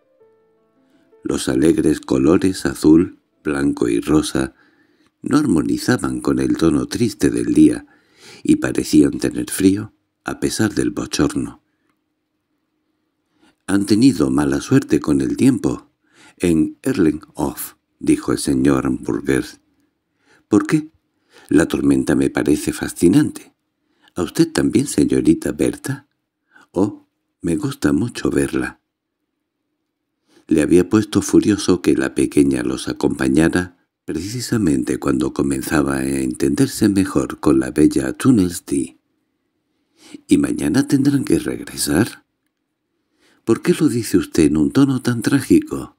Los alegres colores azul, blanco y rosa no armonizaban con el tono triste del día y parecían tener frío a pesar del bochorno. «Han tenido mala suerte con el tiempo. En Erlenhof», dijo el señor Hamburger. «¿Por qué?» La tormenta me parece fascinante. ¿A usted también, señorita Berta? Oh, me gusta mucho verla. Le había puesto furioso que la pequeña los acompañara precisamente cuando comenzaba a entenderse mejor con la bella Tunnelsty. ¿Y mañana tendrán que regresar? ¿Por qué lo dice usted en un tono tan trágico?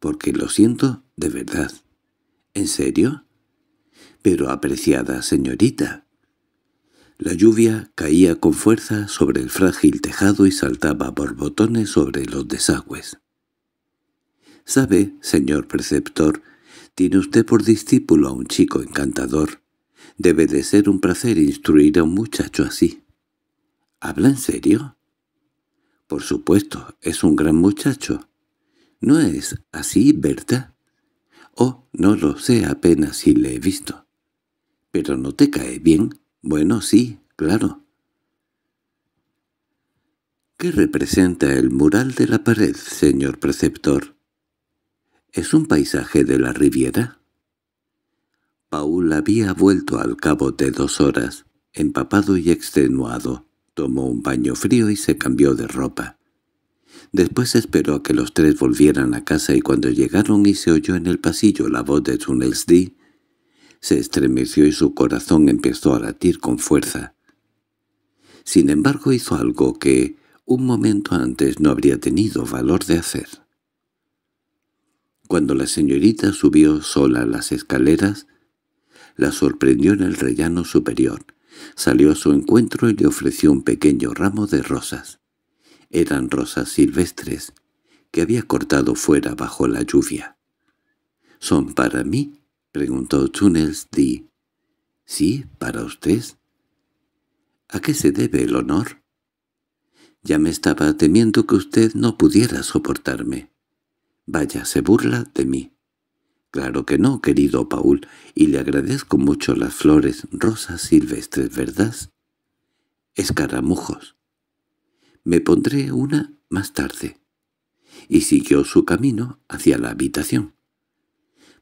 Porque lo siento de verdad. ¿En serio? Pero apreciada señorita. La lluvia caía con fuerza sobre el frágil tejado y saltaba por botones sobre los desagües. —¿Sabe, señor preceptor, tiene usted por discípulo a un chico encantador? Debe de ser un placer instruir a un muchacho así. —¿Habla en serio? —Por supuesto, es un gran muchacho. —¿No es así, Berta? —Oh, no lo sé apenas si le he visto. —¿Pero no te cae bien? —Bueno, sí, claro. —¿Qué representa el mural de la pared, señor preceptor? —¿Es un paisaje de la Riviera? Paul había vuelto al cabo de dos horas, empapado y extenuado. Tomó un baño frío y se cambió de ropa. Después esperó a que los tres volvieran a casa y cuando llegaron y se oyó en el pasillo la voz de Tunelsdi, se estremeció y su corazón empezó a latir con fuerza. Sin embargo hizo algo que un momento antes no habría tenido valor de hacer. Cuando la señorita subió sola las escaleras, la sorprendió en el rellano superior. Salió a su encuentro y le ofreció un pequeño ramo de rosas. Eran rosas silvestres, que había cortado fuera bajo la lluvia. «Son para mí», —preguntó Di. —Sí, para usted. —¿A qué se debe el honor? —Ya me estaba temiendo que usted no pudiera soportarme. —Vaya, se burla de mí. —Claro que no, querido Paul, y le agradezco mucho las flores rosas silvestres, ¿verdad? —Escaramujos. —Me pondré una más tarde. Y siguió su camino hacia la habitación.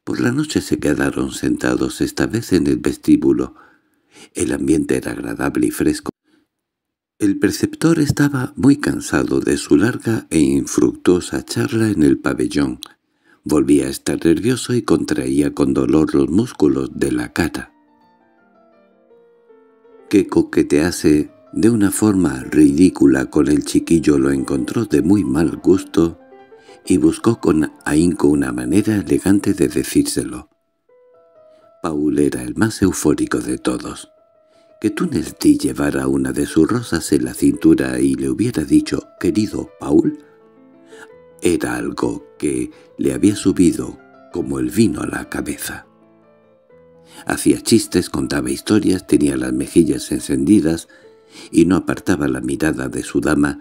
Por pues la noche se quedaron sentados, esta vez en el vestíbulo. El ambiente era agradable y fresco. El preceptor estaba muy cansado de su larga e infructuosa charla en el pabellón. Volvía a estar nervioso y contraía con dolor los músculos de la cara. Que coquetease de una forma ridícula con el chiquillo lo encontró de muy mal gusto y buscó con ahínco una manera elegante de decírselo. Paul era el más eufórico de todos. Que Di llevara una de sus rosas en la cintura y le hubiera dicho «Querido Paul», era algo que le había subido como el vino a la cabeza. Hacía chistes, contaba historias, tenía las mejillas encendidas y no apartaba la mirada de su dama,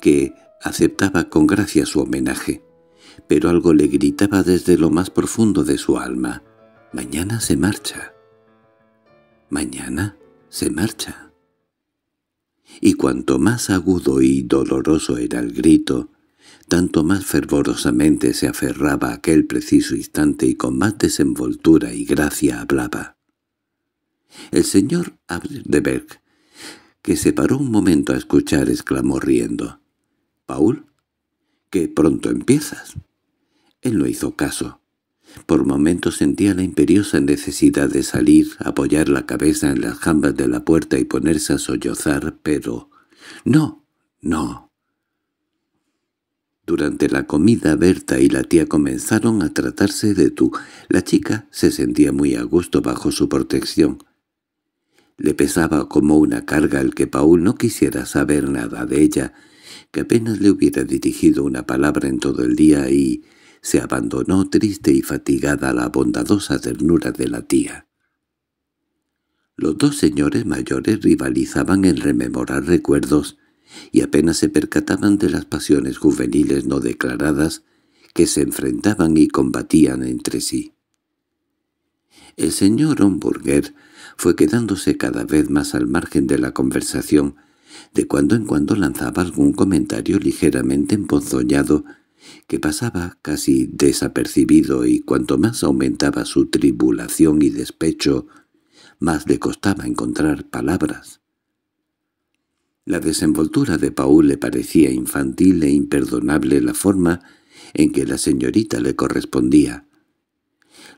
que Aceptaba con gracia su homenaje, pero algo le gritaba desde lo más profundo de su alma. «Mañana se marcha». «Mañana se marcha». Y cuanto más agudo y doloroso era el grito, tanto más fervorosamente se aferraba a aquel preciso instante y con más desenvoltura y gracia hablaba. El señor Abdeberg, que se paró un momento a escuchar, exclamó riendo. —Paul, que pronto empiezas. Él no hizo caso. Por momentos sentía la imperiosa necesidad de salir, apoyar la cabeza en las jambas de la puerta y ponerse a sollozar, pero... —¡No! ¡No! Durante la comida Berta y la tía comenzaron a tratarse de tú. La chica se sentía muy a gusto bajo su protección. Le pesaba como una carga el que Paul no quisiera saber nada de ella, que apenas le hubiera dirigido una palabra en todo el día y se abandonó triste y fatigada a la bondadosa ternura de la tía. Los dos señores mayores rivalizaban en rememorar recuerdos y apenas se percataban de las pasiones juveniles no declaradas que se enfrentaban y combatían entre sí. El señor Homburger fue quedándose cada vez más al margen de la conversación de cuando en cuando lanzaba algún comentario ligeramente emponzoñado que pasaba casi desapercibido y cuanto más aumentaba su tribulación y despecho, más le costaba encontrar palabras. La desenvoltura de Paul le parecía infantil e imperdonable la forma en que la señorita le correspondía.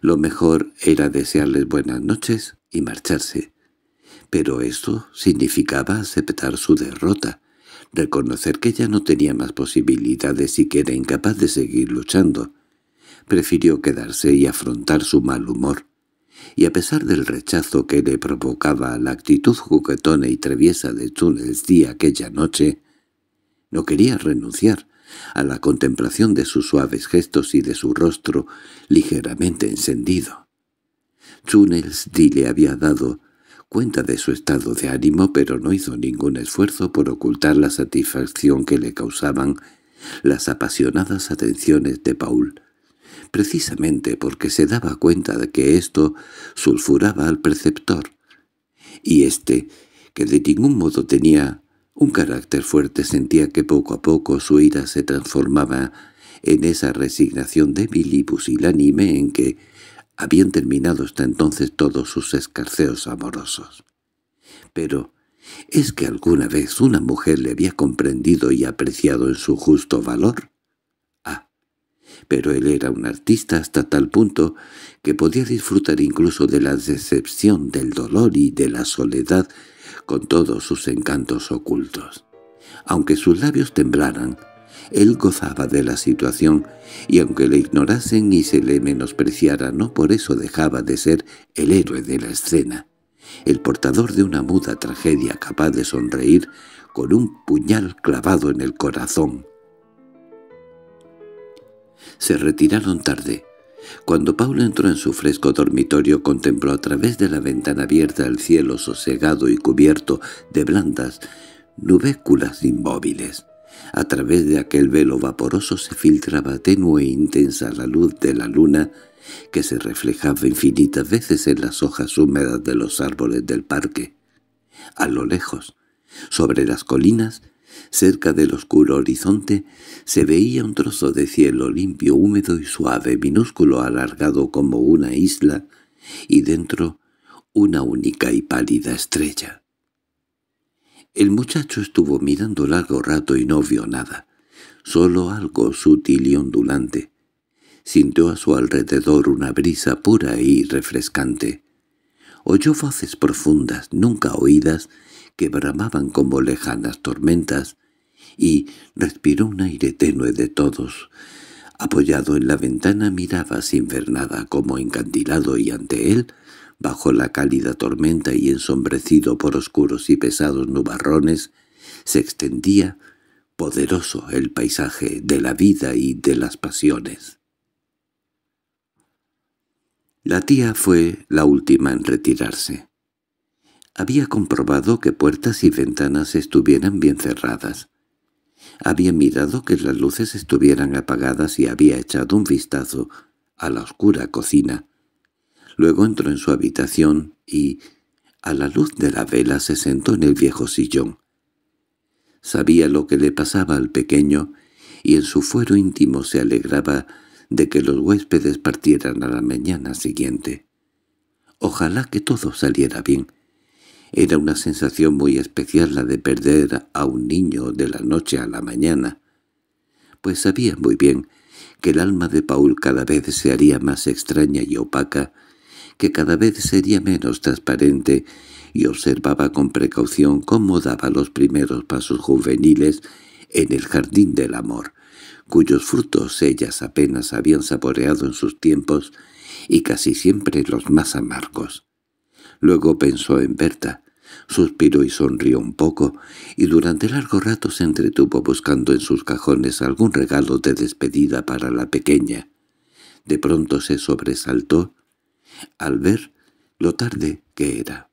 Lo mejor era desearles buenas noches y marcharse. Pero eso significaba aceptar su derrota, reconocer que ya no tenía más posibilidades y que era incapaz de seguir luchando. Prefirió quedarse y afrontar su mal humor. Y a pesar del rechazo que le provocaba la actitud juguetona y traviesa de Túnez día aquella noche, no quería renunciar a la contemplación de sus suaves gestos y de su rostro ligeramente encendido. Túnez D. le había dado cuenta de su estado de ánimo, pero no hizo ningún esfuerzo por ocultar la satisfacción que le causaban las apasionadas atenciones de Paul, precisamente porque se daba cuenta de que esto sulfuraba al preceptor, y éste, que de ningún modo tenía un carácter fuerte, sentía que poco a poco su ira se transformaba en esa resignación débil y pusilánime en que habían terminado hasta entonces todos sus escarceos amorosos. Pero ¿es que alguna vez una mujer le había comprendido y apreciado en su justo valor? Ah, pero él era un artista hasta tal punto que podía disfrutar incluso de la decepción, del dolor y de la soledad con todos sus encantos ocultos. Aunque sus labios temblaran, él gozaba de la situación, y aunque le ignorasen y se le menospreciara, no por eso dejaba de ser el héroe de la escena, el portador de una muda tragedia capaz de sonreír con un puñal clavado en el corazón. Se retiraron tarde. Cuando Paula entró en su fresco dormitorio contempló a través de la ventana abierta el cielo sosegado y cubierto de blandas nubéculas inmóviles. A través de aquel velo vaporoso se filtraba tenue e intensa la luz de la luna que se reflejaba infinitas veces en las hojas húmedas de los árboles del parque. A lo lejos, sobre las colinas, cerca del oscuro horizonte, se veía un trozo de cielo limpio, húmedo y suave, minúsculo, alargado como una isla, y dentro una única y pálida estrella. El muchacho estuvo mirando largo rato y no vio nada, solo algo sutil y ondulante. Sintió a su alrededor una brisa pura y refrescante. Oyó voces profundas, nunca oídas, que bramaban como lejanas tormentas, y respiró un aire tenue de todos. Apoyado en la ventana miraba sin ver nada como encantilado y ante él bajo la cálida tormenta y ensombrecido por oscuros y pesados nubarrones, se extendía poderoso el paisaje de la vida y de las pasiones. La tía fue la última en retirarse. Había comprobado que puertas y ventanas estuvieran bien cerradas. Había mirado que las luces estuvieran apagadas y había echado un vistazo a la oscura cocina, Luego entró en su habitación y, a la luz de la vela, se sentó en el viejo sillón. Sabía lo que le pasaba al pequeño y en su fuero íntimo se alegraba de que los huéspedes partieran a la mañana siguiente. Ojalá que todo saliera bien. Era una sensación muy especial la de perder a un niño de la noche a la mañana, pues sabía muy bien que el alma de Paul cada vez se haría más extraña y opaca que cada vez sería menos transparente, y observaba con precaución cómo daba los primeros pasos juveniles en el jardín del amor, cuyos frutos ellas apenas habían saboreado en sus tiempos y casi siempre los más amargos. Luego pensó en Berta, suspiró y sonrió un poco, y durante largo rato se entretuvo buscando en sus cajones algún regalo de despedida para la pequeña. De pronto se sobresaltó al ver lo tarde que era.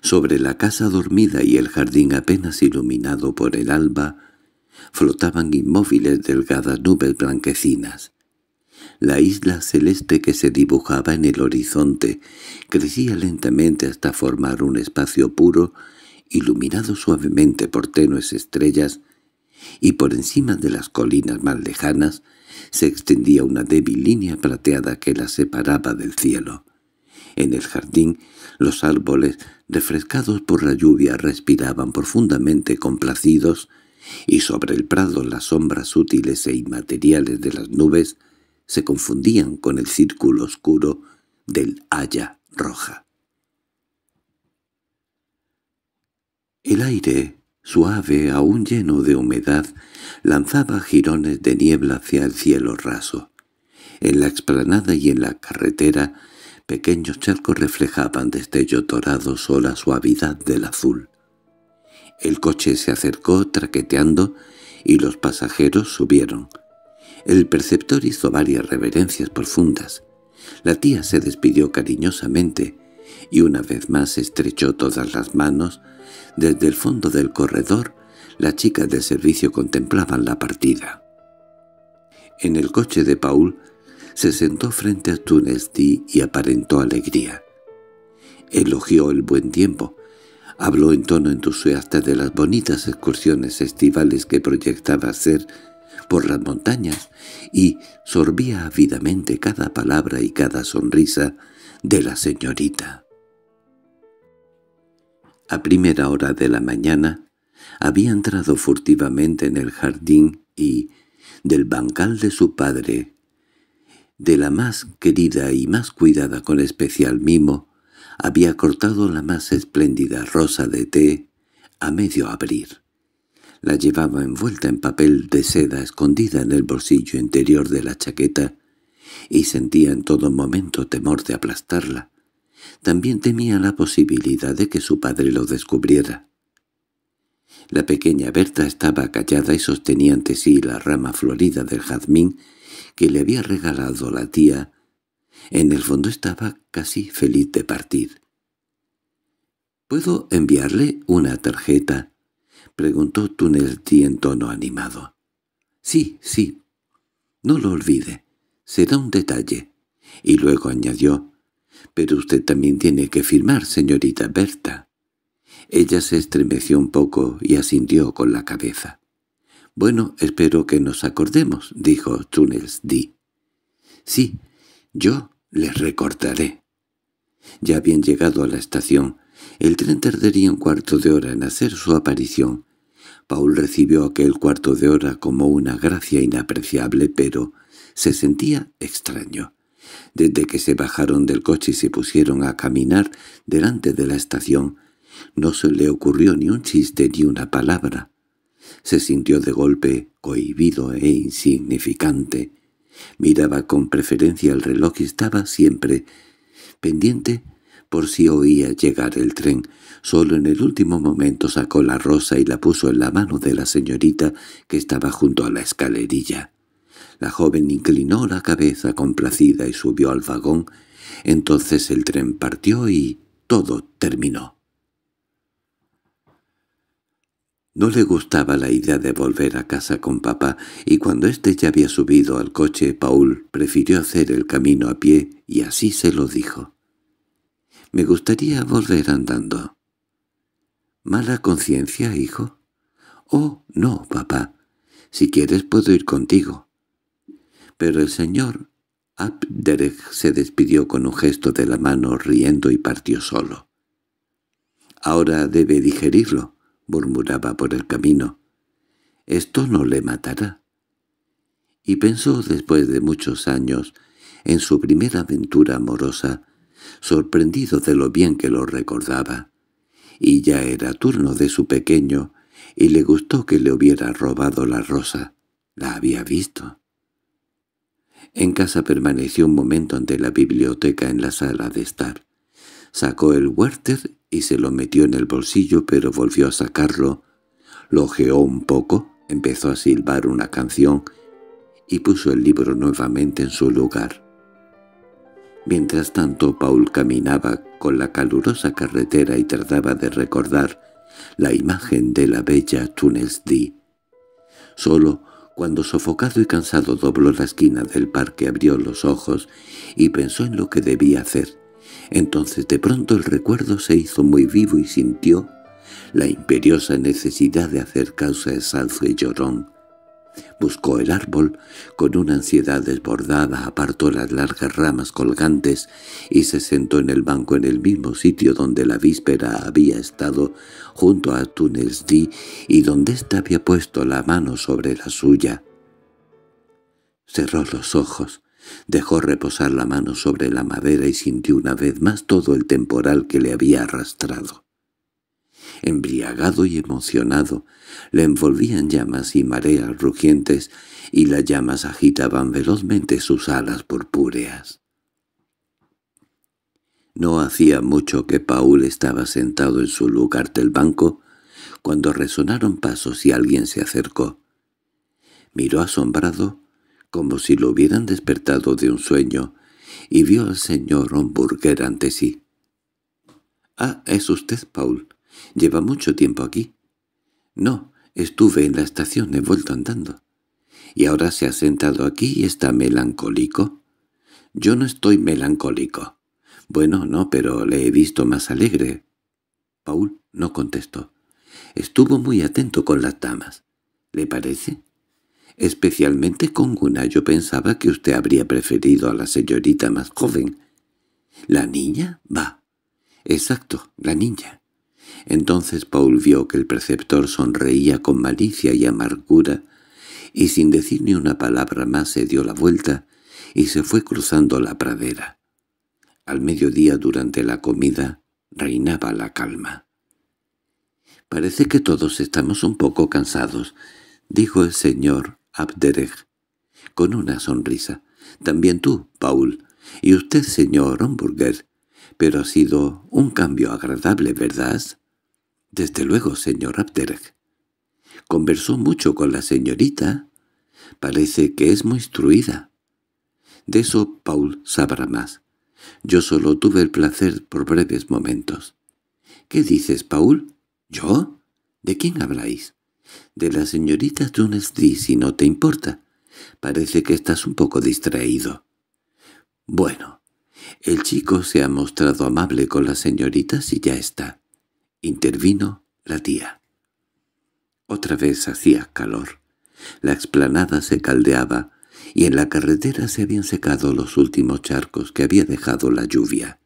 Sobre la casa dormida y el jardín apenas iluminado por el alba, flotaban inmóviles delgadas nubes blanquecinas. La isla celeste que se dibujaba en el horizonte crecía lentamente hasta formar un espacio puro, iluminado suavemente por tenues estrellas y por encima de las colinas más lejanas se extendía una débil línea plateada que las separaba del cielo. En el jardín, los árboles, refrescados por la lluvia, respiraban profundamente complacidos, y sobre el prado las sombras útiles e inmateriales de las nubes se confundían con el círculo oscuro del haya roja. El aire suave aún lleno de humedad, lanzaba jirones de niebla hacia el cielo raso. En la explanada y en la carretera, pequeños charcos reflejaban destellos dorado o la suavidad del azul. El coche se acercó traqueteando y los pasajeros subieron. El preceptor hizo varias reverencias profundas. La tía se despidió cariñosamente y una vez más estrechó todas las manos desde el fondo del corredor, las chicas de servicio contemplaban la partida. En el coche de Paul se sentó frente a Tunesti y aparentó alegría. Elogió el buen tiempo, habló en tono entusiasta de las bonitas excursiones estivales que proyectaba hacer por las montañas y sorbía ávidamente cada palabra y cada sonrisa de la señorita. A primera hora de la mañana había entrado furtivamente en el jardín y, del bancal de su padre, de la más querida y más cuidada con especial mimo, había cortado la más espléndida rosa de té a medio abrir. La llevaba envuelta en papel de seda escondida en el bolsillo interior de la chaqueta y sentía en todo momento temor de aplastarla. También temía la posibilidad de que su padre lo descubriera. La pequeña Berta estaba callada y sostenía ante sí la rama florida del jazmín que le había regalado la tía. En el fondo estaba casi feliz de partir. —¿Puedo enviarle una tarjeta? —preguntó Tunelty en tono animado. —Sí, sí. No lo olvide. Será un detalle. Y luego añadió —Pero usted también tiene que firmar, señorita Berta. Ella se estremeció un poco y asintió con la cabeza. —Bueno, espero que nos acordemos —dijo Túnez D. —Sí, yo le recordaré. Ya habían llegado a la estación. El tren tardaría un cuarto de hora en hacer su aparición. Paul recibió aquel cuarto de hora como una gracia inapreciable, pero se sentía extraño. Desde que se bajaron del coche y se pusieron a caminar delante de la estación, no se le ocurrió ni un chiste ni una palabra. Se sintió de golpe cohibido e insignificante. Miraba con preferencia el reloj y estaba siempre pendiente por si oía llegar el tren. Solo en el último momento sacó la rosa y la puso en la mano de la señorita que estaba junto a la escalerilla. La joven inclinó la cabeza complacida y subió al vagón. Entonces el tren partió y todo terminó. No le gustaba la idea de volver a casa con papá, y cuando éste ya había subido al coche, Paul prefirió hacer el camino a pie, y así se lo dijo. «Me gustaría volver andando». «¿Mala conciencia, hijo?» «Oh, no, papá. Si quieres puedo ir contigo pero el señor Abderech se despidió con un gesto de la mano riendo y partió solo. «Ahora debe digerirlo», murmuraba por el camino. «Esto no le matará». Y pensó después de muchos años en su primera aventura amorosa, sorprendido de lo bien que lo recordaba. Y ya era turno de su pequeño, y le gustó que le hubiera robado la rosa. La había visto. En casa permaneció un momento ante la biblioteca en la sala de estar. Sacó el Werther y se lo metió en el bolsillo, pero volvió a sacarlo. Lo un poco, empezó a silbar una canción y puso el libro nuevamente en su lugar. Mientras tanto, Paul caminaba con la calurosa carretera y trataba de recordar la imagen de la bella Tunes Solo cuando sofocado y cansado dobló la esquina del parque abrió los ojos y pensó en lo que debía hacer. Entonces de pronto el recuerdo se hizo muy vivo y sintió la imperiosa necesidad de hacer causa de Salzo y Llorón, Buscó el árbol, con una ansiedad desbordada apartó las largas ramas colgantes y se sentó en el banco en el mismo sitio donde la víspera había estado junto a Tunesdi y donde ésta había puesto la mano sobre la suya. Cerró los ojos, dejó reposar la mano sobre la madera y sintió una vez más todo el temporal que le había arrastrado embriagado y emocionado, le envolvían llamas y mareas rugientes, y las llamas agitaban velozmente sus alas purpúreas. No hacía mucho que Paul estaba sentado en su lugar del banco, cuando resonaron pasos y alguien se acercó. Miró asombrado, como si lo hubieran despertado de un sueño, y vio al señor Homburger ante sí. —¡Ah, es usted, Paul! —¿Lleva mucho tiempo aquí? —No, estuve en la estación, he vuelto andando. —¿Y ahora se ha sentado aquí y está melancólico? —Yo no estoy melancólico. —Bueno, no, pero le he visto más alegre. Paul no contestó. Estuvo muy atento con las damas. —¿Le parece? —Especialmente con una. Yo pensaba que usted habría preferido a la señorita más joven. —¿La niña? —Va. —Exacto, la niña. Entonces Paul vio que el preceptor sonreía con malicia y amargura, y sin decir ni una palabra más se dio la vuelta y se fue cruzando la pradera. Al mediodía durante la comida reinaba la calma. «Parece que todos estamos un poco cansados», dijo el señor Abderech, con una sonrisa. «También tú, Paul, y usted, señor Homburger, pero ha sido un cambio agradable, ¿verdad?» —Desde luego, señor Abderg. —Conversó mucho con la señorita. Parece que es muy instruida. De eso Paul sabrá más. Yo solo tuve el placer por breves momentos. —¿Qué dices, Paul? —¿Yo? ¿De quién habláis? —De la señorita Tunesdi, si no te importa. Parece que estás un poco distraído. —Bueno, el chico se ha mostrado amable con la señorita si ya está. Intervino la tía. Otra vez hacía calor. La explanada se caldeaba y en la carretera se habían secado los últimos charcos que había dejado la lluvia.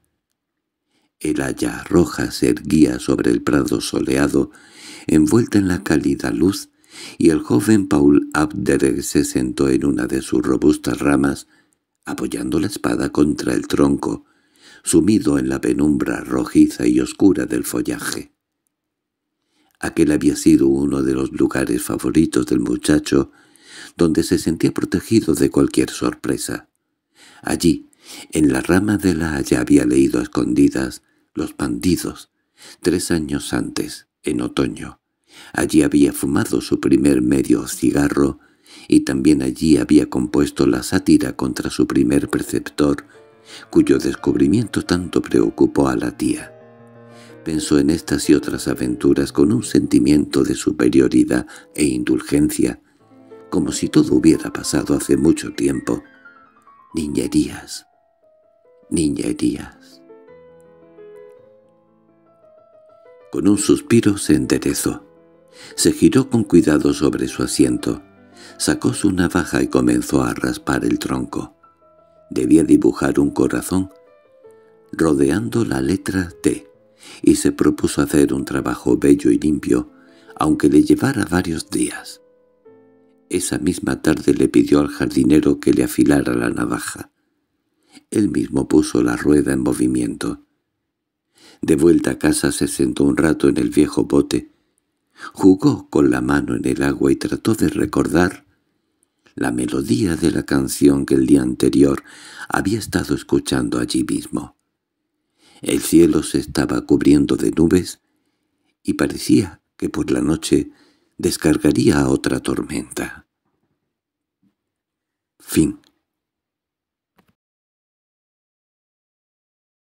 El haya roja se erguía sobre el prado soleado, envuelta en la cálida luz, y el joven Paul Abdereg se sentó en una de sus robustas ramas, apoyando la espada contra el tronco, sumido en la penumbra rojiza y oscura del follaje. Aquel había sido uno de los lugares favoritos del muchacho, donde se sentía protegido de cualquier sorpresa. Allí, en la rama de la haya había leído a escondidas Los bandidos, tres años antes, en otoño. Allí había fumado su primer medio cigarro, y también allí había compuesto la sátira contra su primer preceptor, cuyo descubrimiento tanto preocupó a la tía. Pensó en estas y otras aventuras con un sentimiento de superioridad e indulgencia, como si todo hubiera pasado hace mucho tiempo. Niñerías, niñerías. Con un suspiro se enderezó. Se giró con cuidado sobre su asiento, sacó su navaja y comenzó a raspar el tronco debía dibujar un corazón rodeando la letra T, y se propuso hacer un trabajo bello y limpio, aunque le llevara varios días. Esa misma tarde le pidió al jardinero que le afilara la navaja. Él mismo puso la rueda en movimiento. De vuelta a casa se sentó un rato en el viejo bote, jugó con la mano en el agua y trató de recordar la melodía de la canción que el día anterior había estado escuchando allí mismo. El cielo se estaba cubriendo de nubes y parecía que por la noche descargaría otra tormenta. Fin